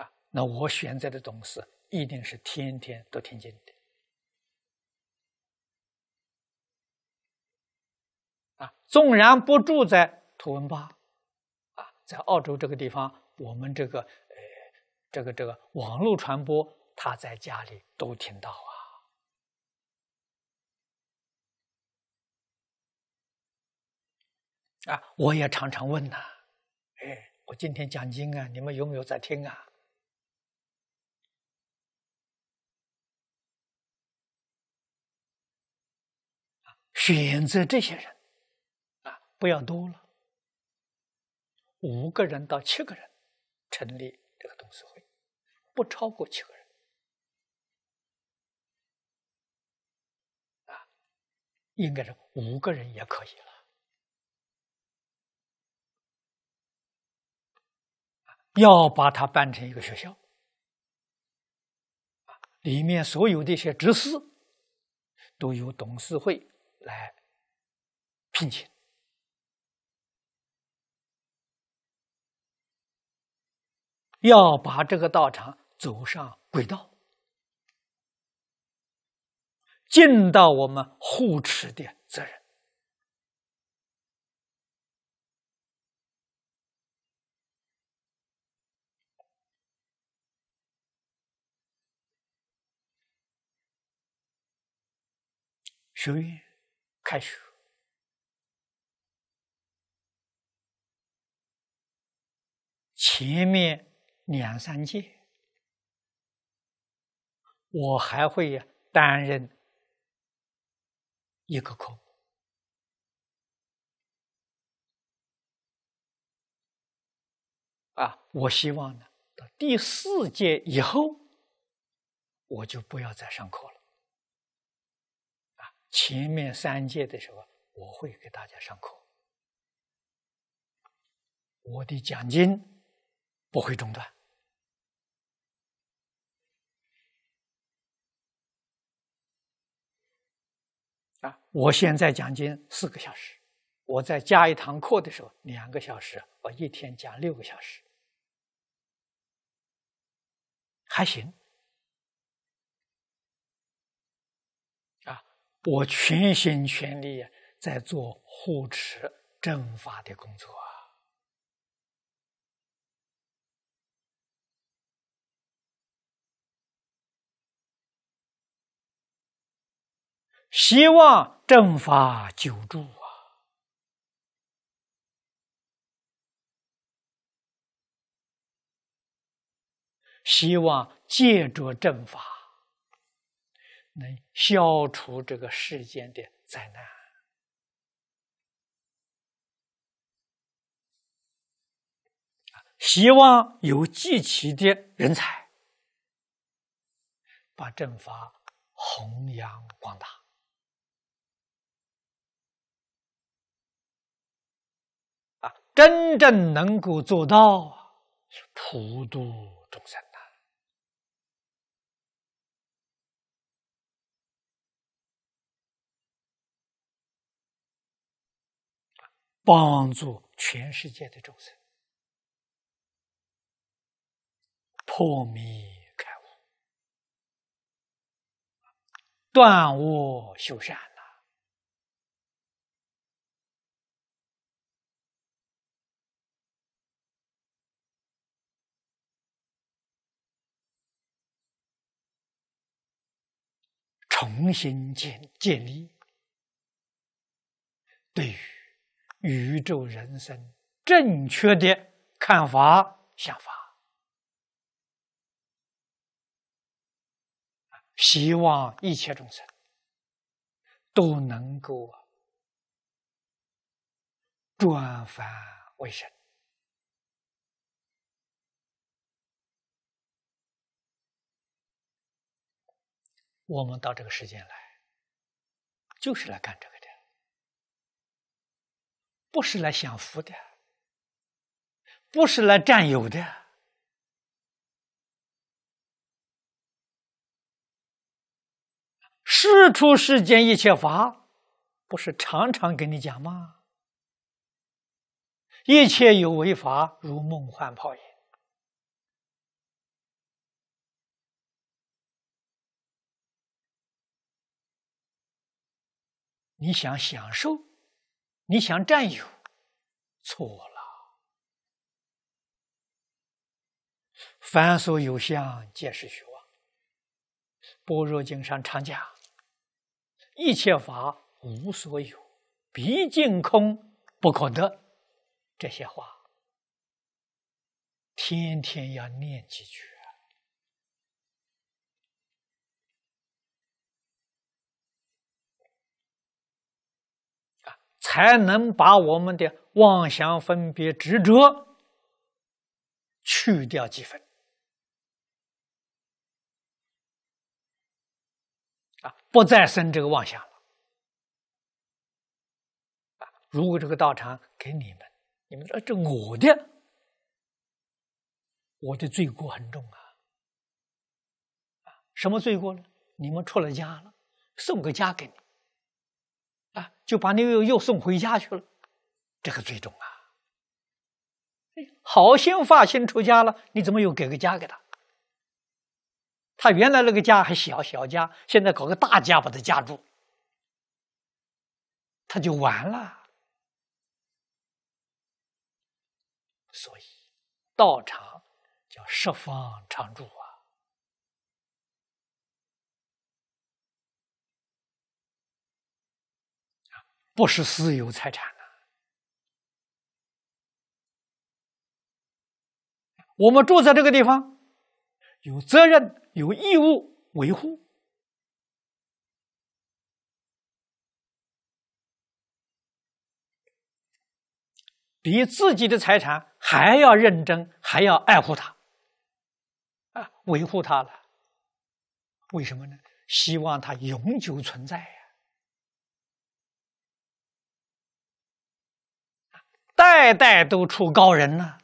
啊。那我选择的东西，一定是天天都听经的。纵然不住在图文巴，啊，在澳洲这个地方，我们这个呃，这个这个网络传播，他在家里都听到啊。啊，我也常常问呐，哎，我今天讲经啊，你们有没有在听啊？选择这些人。不要多了，五个人到七个人成立这个董事会，不超过七个人，啊，应该是五个人也可以了。要把它办成一个学校，里面所有这些知识。都由董事会来聘请。要把这个道场走上轨道，尽到我们护持的责任。学院开学，前面。两三届，我还会担任一个空啊，我希望呢，到第四届以后，我就不要再上课了。啊，前面三届的时候，我会给大家上课。我的奖金不会中断。我现在讲经四个小时，我在加一堂课的时候两个小时，我一天讲六个小时，还行。啊，我全心全力在做护持正法的工作。希望正法久住啊！希望借助正法，能消除这个世间的灾难。希望有济奇的人才，把正法弘扬光大。真正能够做到普度众生的。帮助全世界的众生破迷开悟，断恶修善。重新建建立对于宇宙人生正确的看法想法，希望一切众生都能够转凡为神。我们到这个世间来，就是来干这个的，不是来享福的，不是来占有的。事出世间一切法，不是常常跟你讲吗？一切有为法，如梦幻泡影。你想享受，你想占有，错了。凡所有相，皆是虚妄。般若经上常讲：一切法无所有，毕竟空不可得。这些话，天天要念几句。才能把我们的妄想、分别、执着去掉几分啊，不再生这个妄想了啊！如果这个道场给你们，你们说这我的，我的罪过很重啊啊！什么罪过呢？你们出了家了，送个家给你。啊，就把你又又送回家去了，这个最重啊！好心发心出家了，你怎么又给个家给他？他原来那个家还小小家，现在搞个大家把他家住，他就完了。所以，道场叫十方常住。不是私有财产了。我们住在这个地方，有责任、有义务维护，比自己的财产还要认真，还要爱护它，啊，维护它了。为什么呢？希望它永久存在。代代都出高人呢，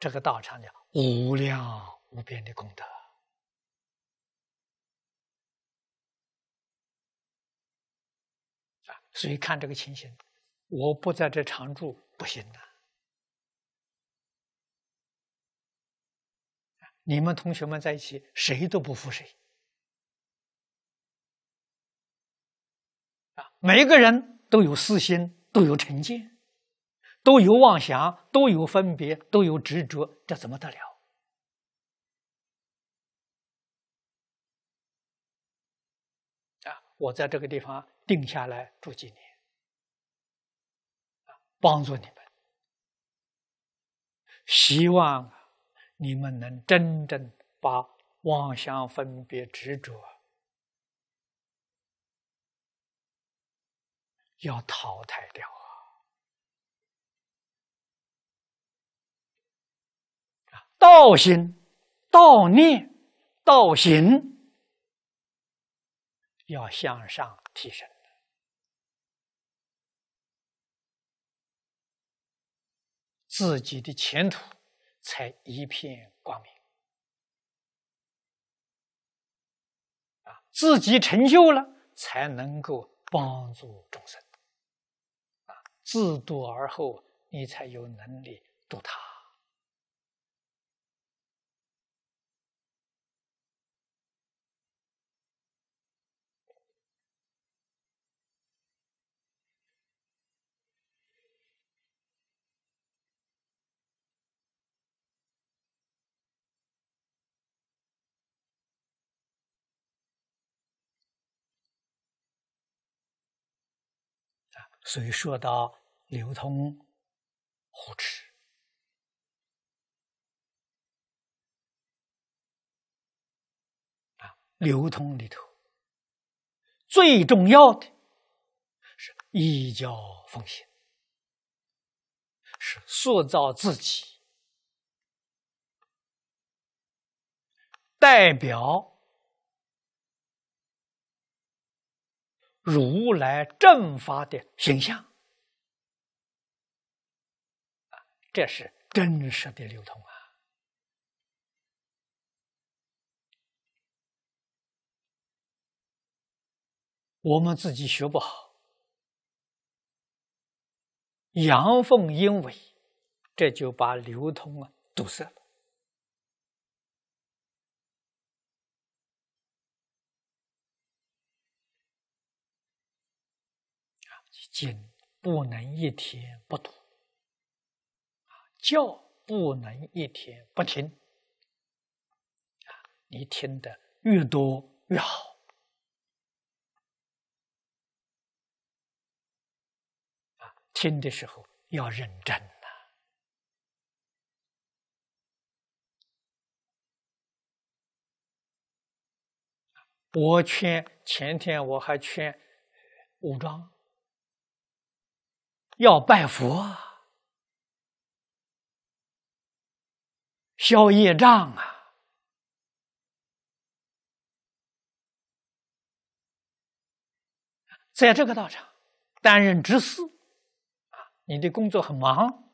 这个道场叫无量无边的功德啊！所以看这个情形，我不在这常住不行的。你们同学们在一起，谁都不服谁啊！每一个人。都有私心，都有成见，都有妄想，都有分别，都有执着，这怎么得了？啊，我在这个地方定下来住几年，帮助你们，希望你们能真正把妄想、分别、执着。要淘汰掉啊！道心、道念、道行要向上提升，自己的前途才一片光明。啊，自己成就了，才能够帮助众生。自度而后，你才有能力度他。啊，所以说到。流通，呼哧！啊，流通里头最重要的，是依教奉行，是塑造自己，代表如来正法的形象。这是真实的流通啊！我们自己学不好，阳奉阴违，这就把流通啊堵塞了啊！不能一天不堵。教不能一天不听，啊，你听的越多越好，啊，听的时候要认真呐。我劝前天我还劝武装要拜佛。啊。消业障啊！在这个道场担任执事啊，你的工作很忙，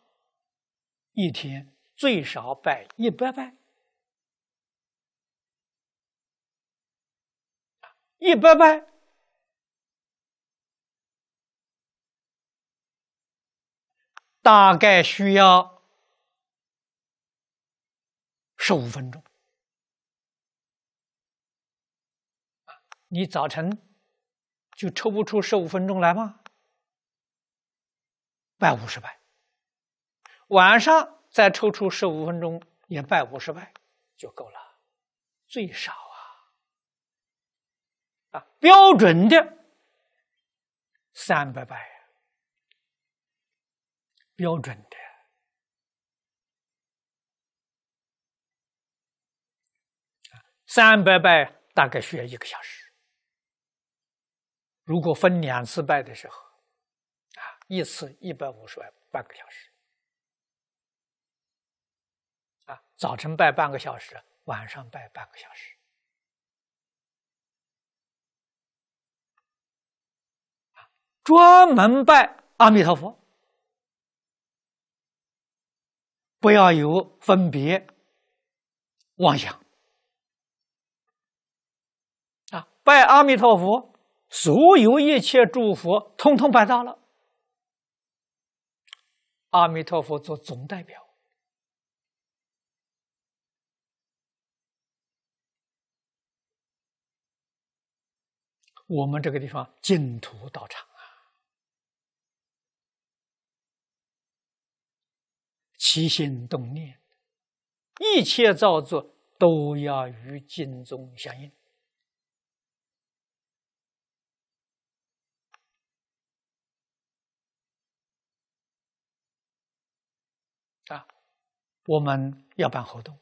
一天最少拜一百拜，一百拜，大概需要。十五分钟，你早晨就抽不出十五分钟来吗？拜五十拜，晚上再抽出十五分钟也拜五十拜就够了，最少啊，啊，标准的三百拜，标准的。三百拜大概需要一个小时。如果分两次拜的时候，啊，一次一百五十万半个小时，啊，早晨拜半个小时，晚上拜半个小时，啊，专门拜阿弥陀佛，不要有分别妄想。拜阿弥陀佛，所有一切祝福，通通拜到了。阿弥陀佛做总代表，我们这个地方净土道场啊，起心动念，一切造作都要与经宗相应。我们要办活动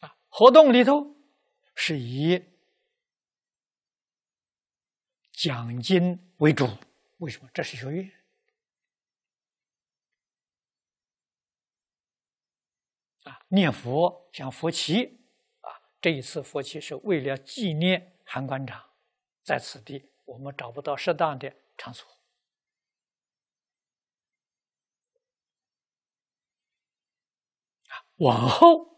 啊！活动里头是以奖金为主，为什么？这是由于啊，念佛、讲佛旗，啊，这一次佛旗是为了纪念韩馆长在此地。我们找不到适当的场所啊！往后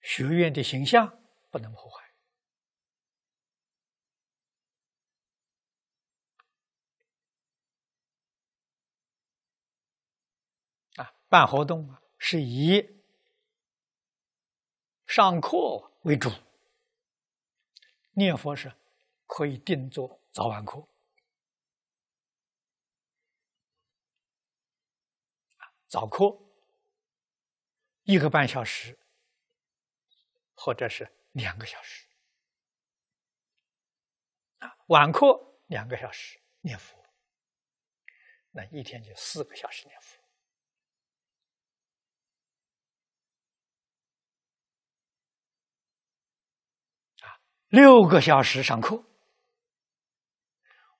学院的形象不能破坏啊！办活动啊，是以上课为主，念佛是。可以定做早晚课。早课一个半小时，或者是两个小时；啊，晚课两个小时念佛，那一天就四个小时念佛。啊，六个小时上课。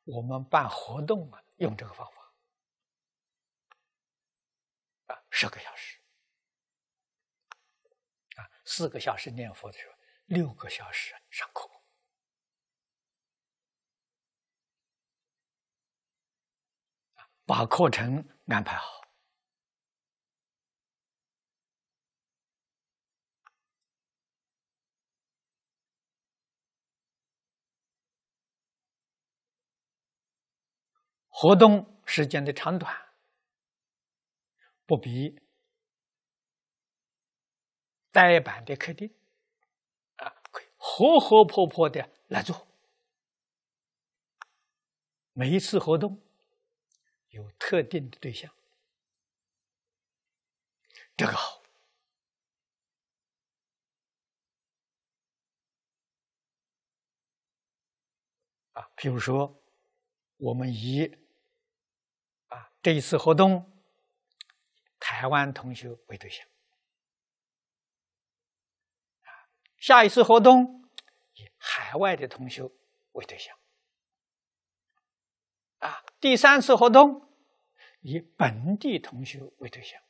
我们办活动嘛，用这个方法啊，十个小时啊，四个小时念佛的时候，六个小时上课，把课程安排好。活动时间的长短，不比呆板的客厅啊，可以活活泼泼的来做。每一次活动有特定的对象，这个好。啊，比如说我们以。这一次活动，台湾同学为对象；啊，下一次活动以海外的同学为对象；啊，第三次活动以本地同学为对象。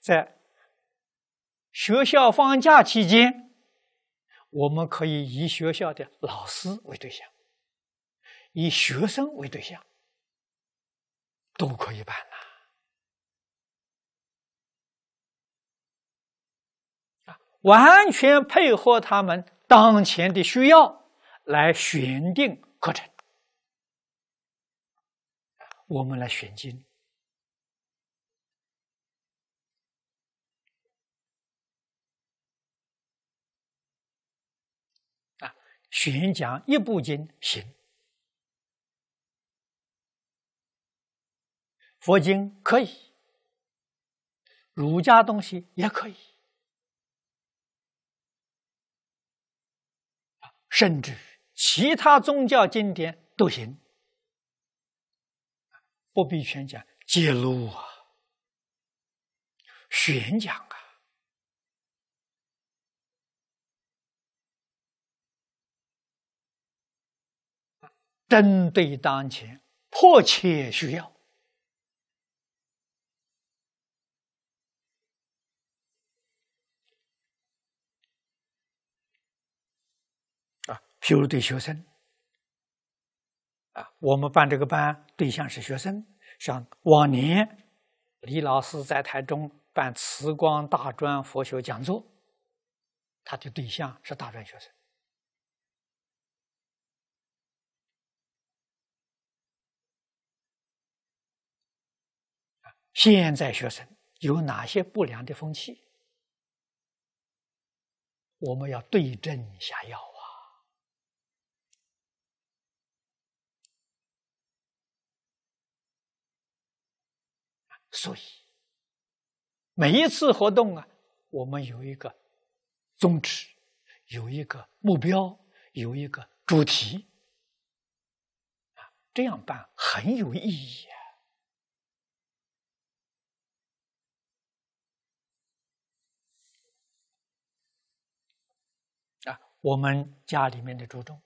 在学校放假期间，我们可以以学校的老师为对象，以学生为对象。都可以办呐，啊，完全配合他们当前的需要来选定课程，我们来选经，啊，选讲一部经行。佛经可以，儒家东西也可以，甚至其他宗教经典都行，不必宣讲揭露啊，宣讲啊，针对当前迫切需要。就是对学生，啊，我们办这个班对象是学生。像往年，李老师在台中办慈光大专佛学讲座，他的对象是大专学生。现在学生有哪些不良的风气？我们要对症下药。所以，每一次活动啊，我们有一个宗旨，有一个目标，有一个主题，啊，这样办很有意义啊！啊，我们家里面的注重，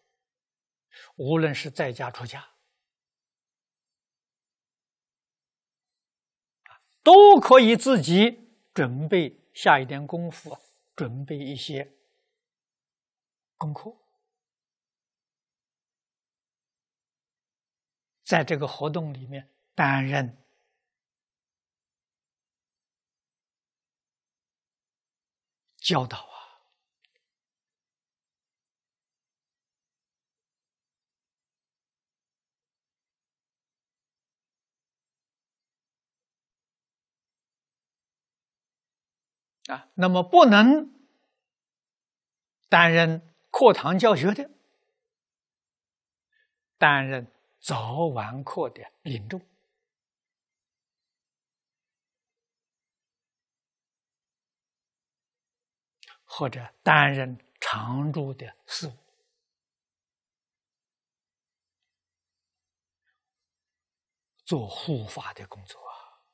无论是在家出家。都可以自己准备下一点功夫，准备一些功课，在这个活动里面担任教导。那么，不能担任课堂教学的，担任早晚课的领众，或者担任常住的事务，做护法的工作啊，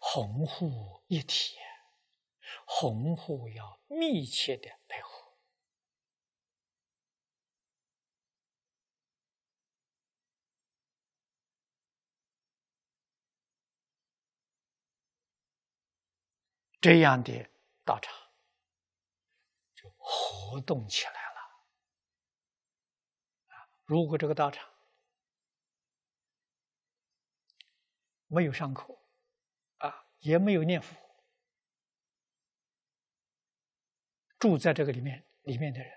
红护一体。红户要密切的配合，这样的道场就活动起来了。啊，如果这个道场没有上课，啊，也没有念佛。住在这个里面，里面的人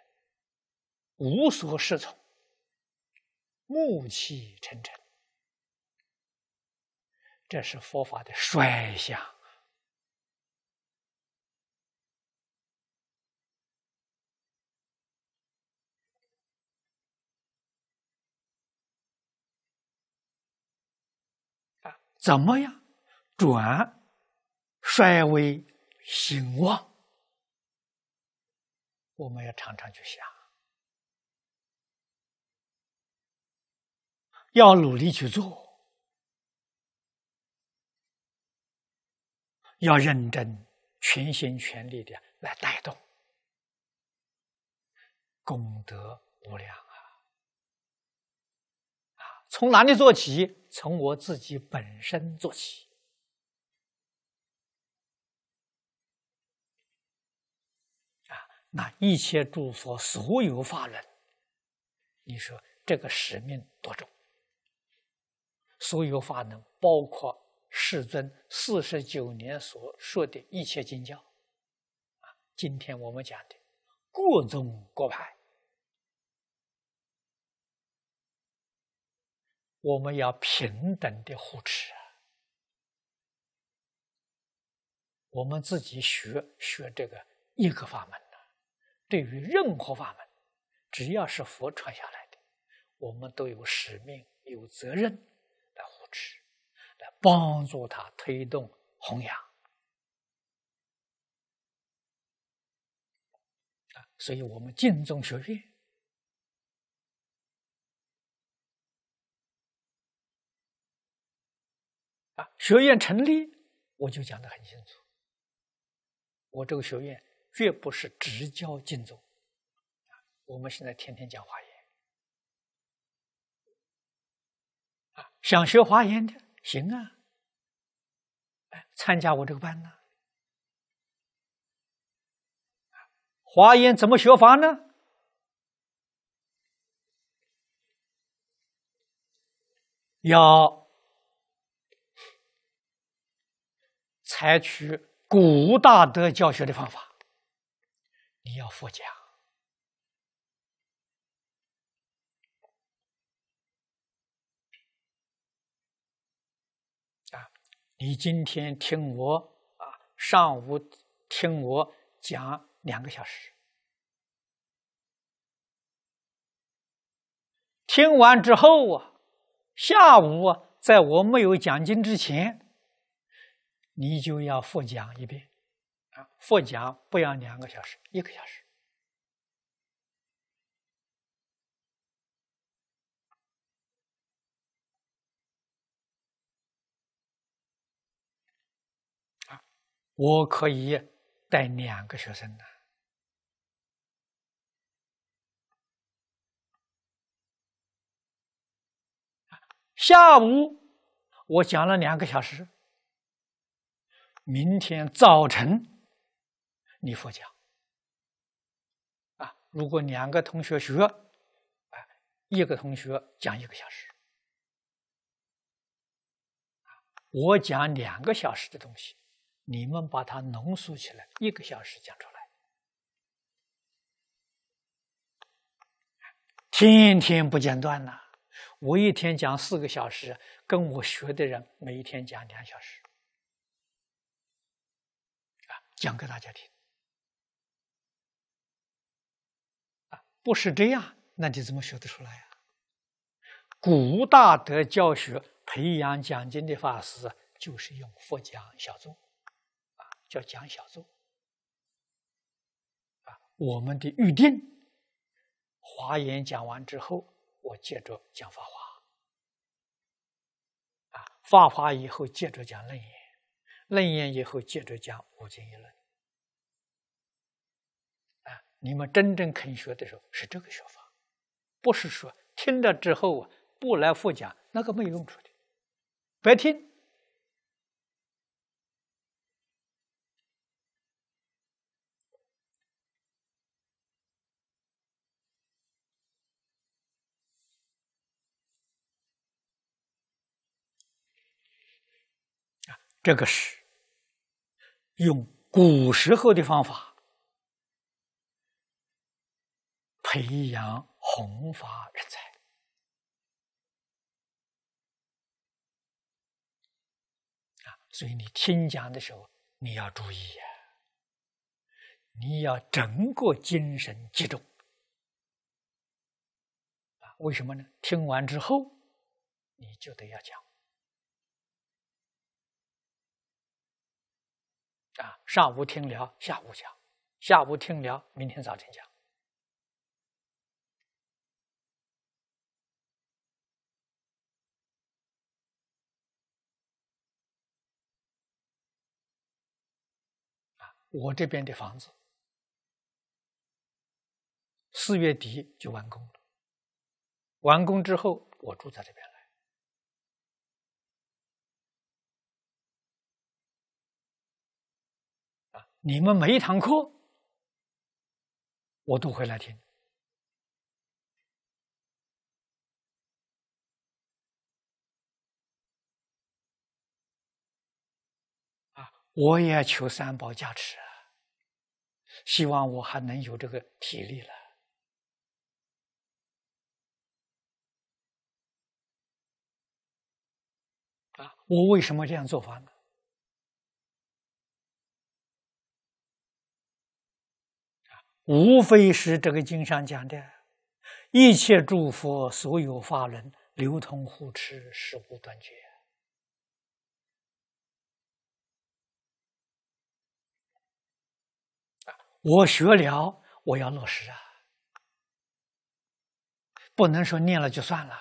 无所适从，暮气沉沉。这是佛法的衰相。怎么样，转衰微兴旺？我们要常常去想，要努力去做，要认真、全心全力的来带动，功德无量啊！啊，从哪里做起？从我自己本身做起。那一切诸佛所有法轮，你说这个使命多重？所有法能包括世尊四十九年所说的一切经教，啊，今天我们讲的，各种各派，我们要平等的护持啊。我们自己学学这个一个法门。对于任何法门，只要是佛传下来的，我们都有使命、有责任来扶持、来帮助他推动弘扬。啊，所以我们敬宗学院啊，学院成立，我就讲的很清楚，我这个学院。绝不是直教精宗，我们现在天天讲华严，啊，想学华严的行啊，参加我这个班呢。华严怎么学法呢？要采取古大德教学的方法。你要复讲啊！你今天听我啊，上午听我讲两个小时，听完之后啊，下午在我没有讲经之前，你就要复讲一遍。佛讲不要两个小时，一个小时。我可以带两个学生呢。下午我讲了两个小时，明天早晨。你佛讲啊！如果两个同学学，啊，一个同学讲一个小时，我讲两个小时的东西，你们把它浓缩起来，一个小时讲出来，天天不间断呐！我一天讲四个小时，跟我学的人每天讲两小时，啊，讲给大家听。不是这样，那你怎么学得出来呀？古大德教学培养讲经的法师，就是用“佛讲小咒”啊，叫讲小咒啊。我们的预定华严讲完之后，我接着讲法华啊，法华以后接着讲楞严，楞严以后接着讲无尽一论。你们真正肯学的时候，是这个学法，不是说听了之后啊不来复讲，那个没用处的，白听。啊，这个是用古时候的方法。培养宏发人才啊！所以你听讲的时候，你要注意呀，你要整个精神集中啊！为什么呢？听完之后，你就得要讲啊！上午听了，下午讲；下午听了，明天早晨讲。我这边的房子四月底就完工了。完工之后，我住在这边来。啊，你们每一堂课，我都会来听。我也求三宝加持，啊，希望我还能有这个体力了。啊，我为什么这样做法呢？啊，无非是这个经上讲的：一切诸佛，所有法轮流通护持，是无断绝。我学了，我要落实啊！不能说念了就算了。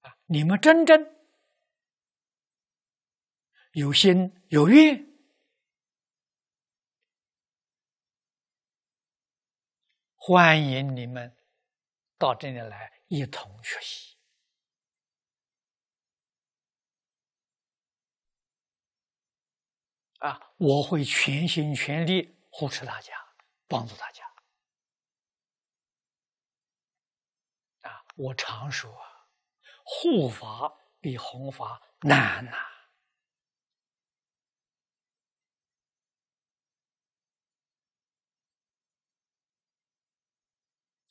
啊，你们真正有心有愿，欢迎你们到这里来一同学习。啊，我会全心全力护持大家，帮助大家。啊，我常说，啊，护法比弘法难呐。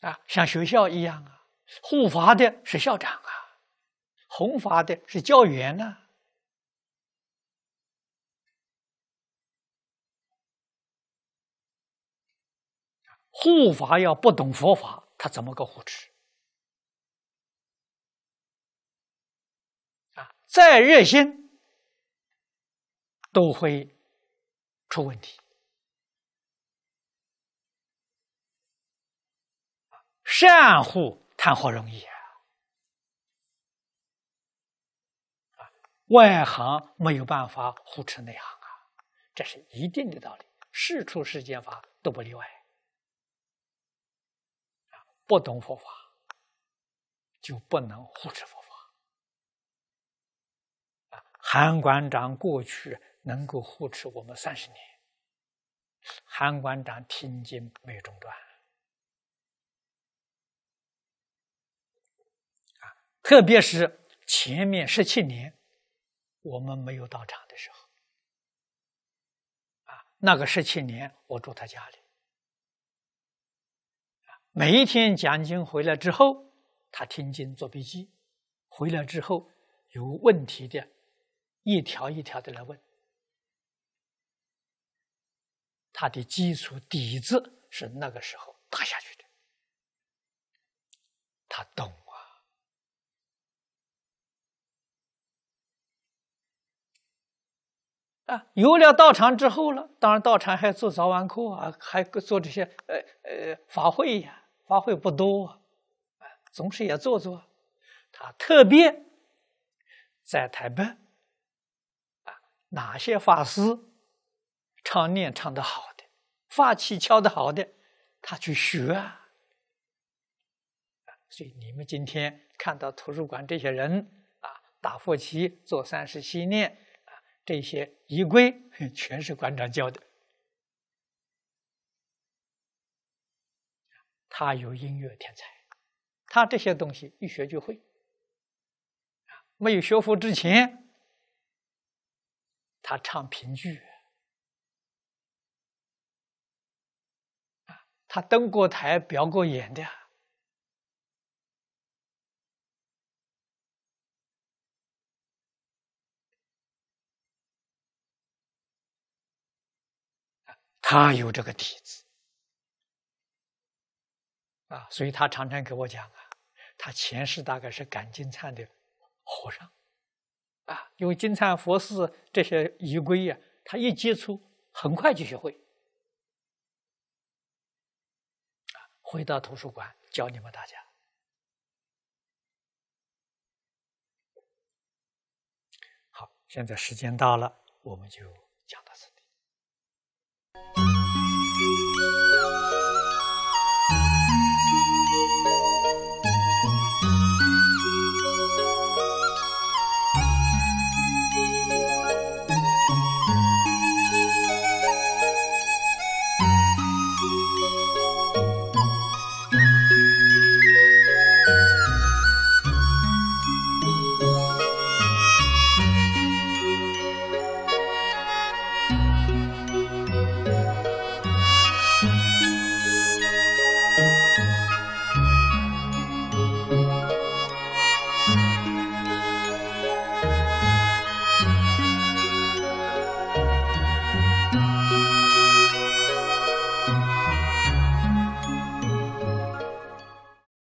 啊，像学校一样啊，护法的是校长啊，弘法的是教员呐。护法要不懂佛法，他怎么个护持？啊，再热心都会出问题。善护谈何容易啊！啊，外行没有办法护持内行啊，这是一定的道理。事出世间法都不例外。不懂佛法，就不能护持佛法。韩馆长过去能够护持我们三十年，韩馆长听经没有中断。啊，特别是前面十七年，我们没有到场的时候，啊，那个十七年我住他家里。每一天讲经回来之后，他听经做笔记，回来之后有问题的，一条一条的来问。他的基础底子是那个时候打下去的，他懂啊。啊，有了道场之后了，当然道场还做早晚课啊，还做这些呃呃法会呀。发挥不多，啊，总是也做做。他特别在台北，啊，哪些法师唱念唱的好的，法器敲的好的，他去学。啊，所以你们今天看到图书馆这些人，啊，打佛七、做三十七念，啊，这些仪规全是馆长教的。他有音乐天才，他这些东西一学就会。没有学佛之前，他唱评剧，他登过台、表过演的，他有这个底子。啊，所以他常常给我讲啊，他前世大概是赶金灿的和尚，啊，因为金灿佛寺这些仪规呀，他一接触很快就学会，啊，回到图书馆教你们大家。好，现在时间到了，我们就。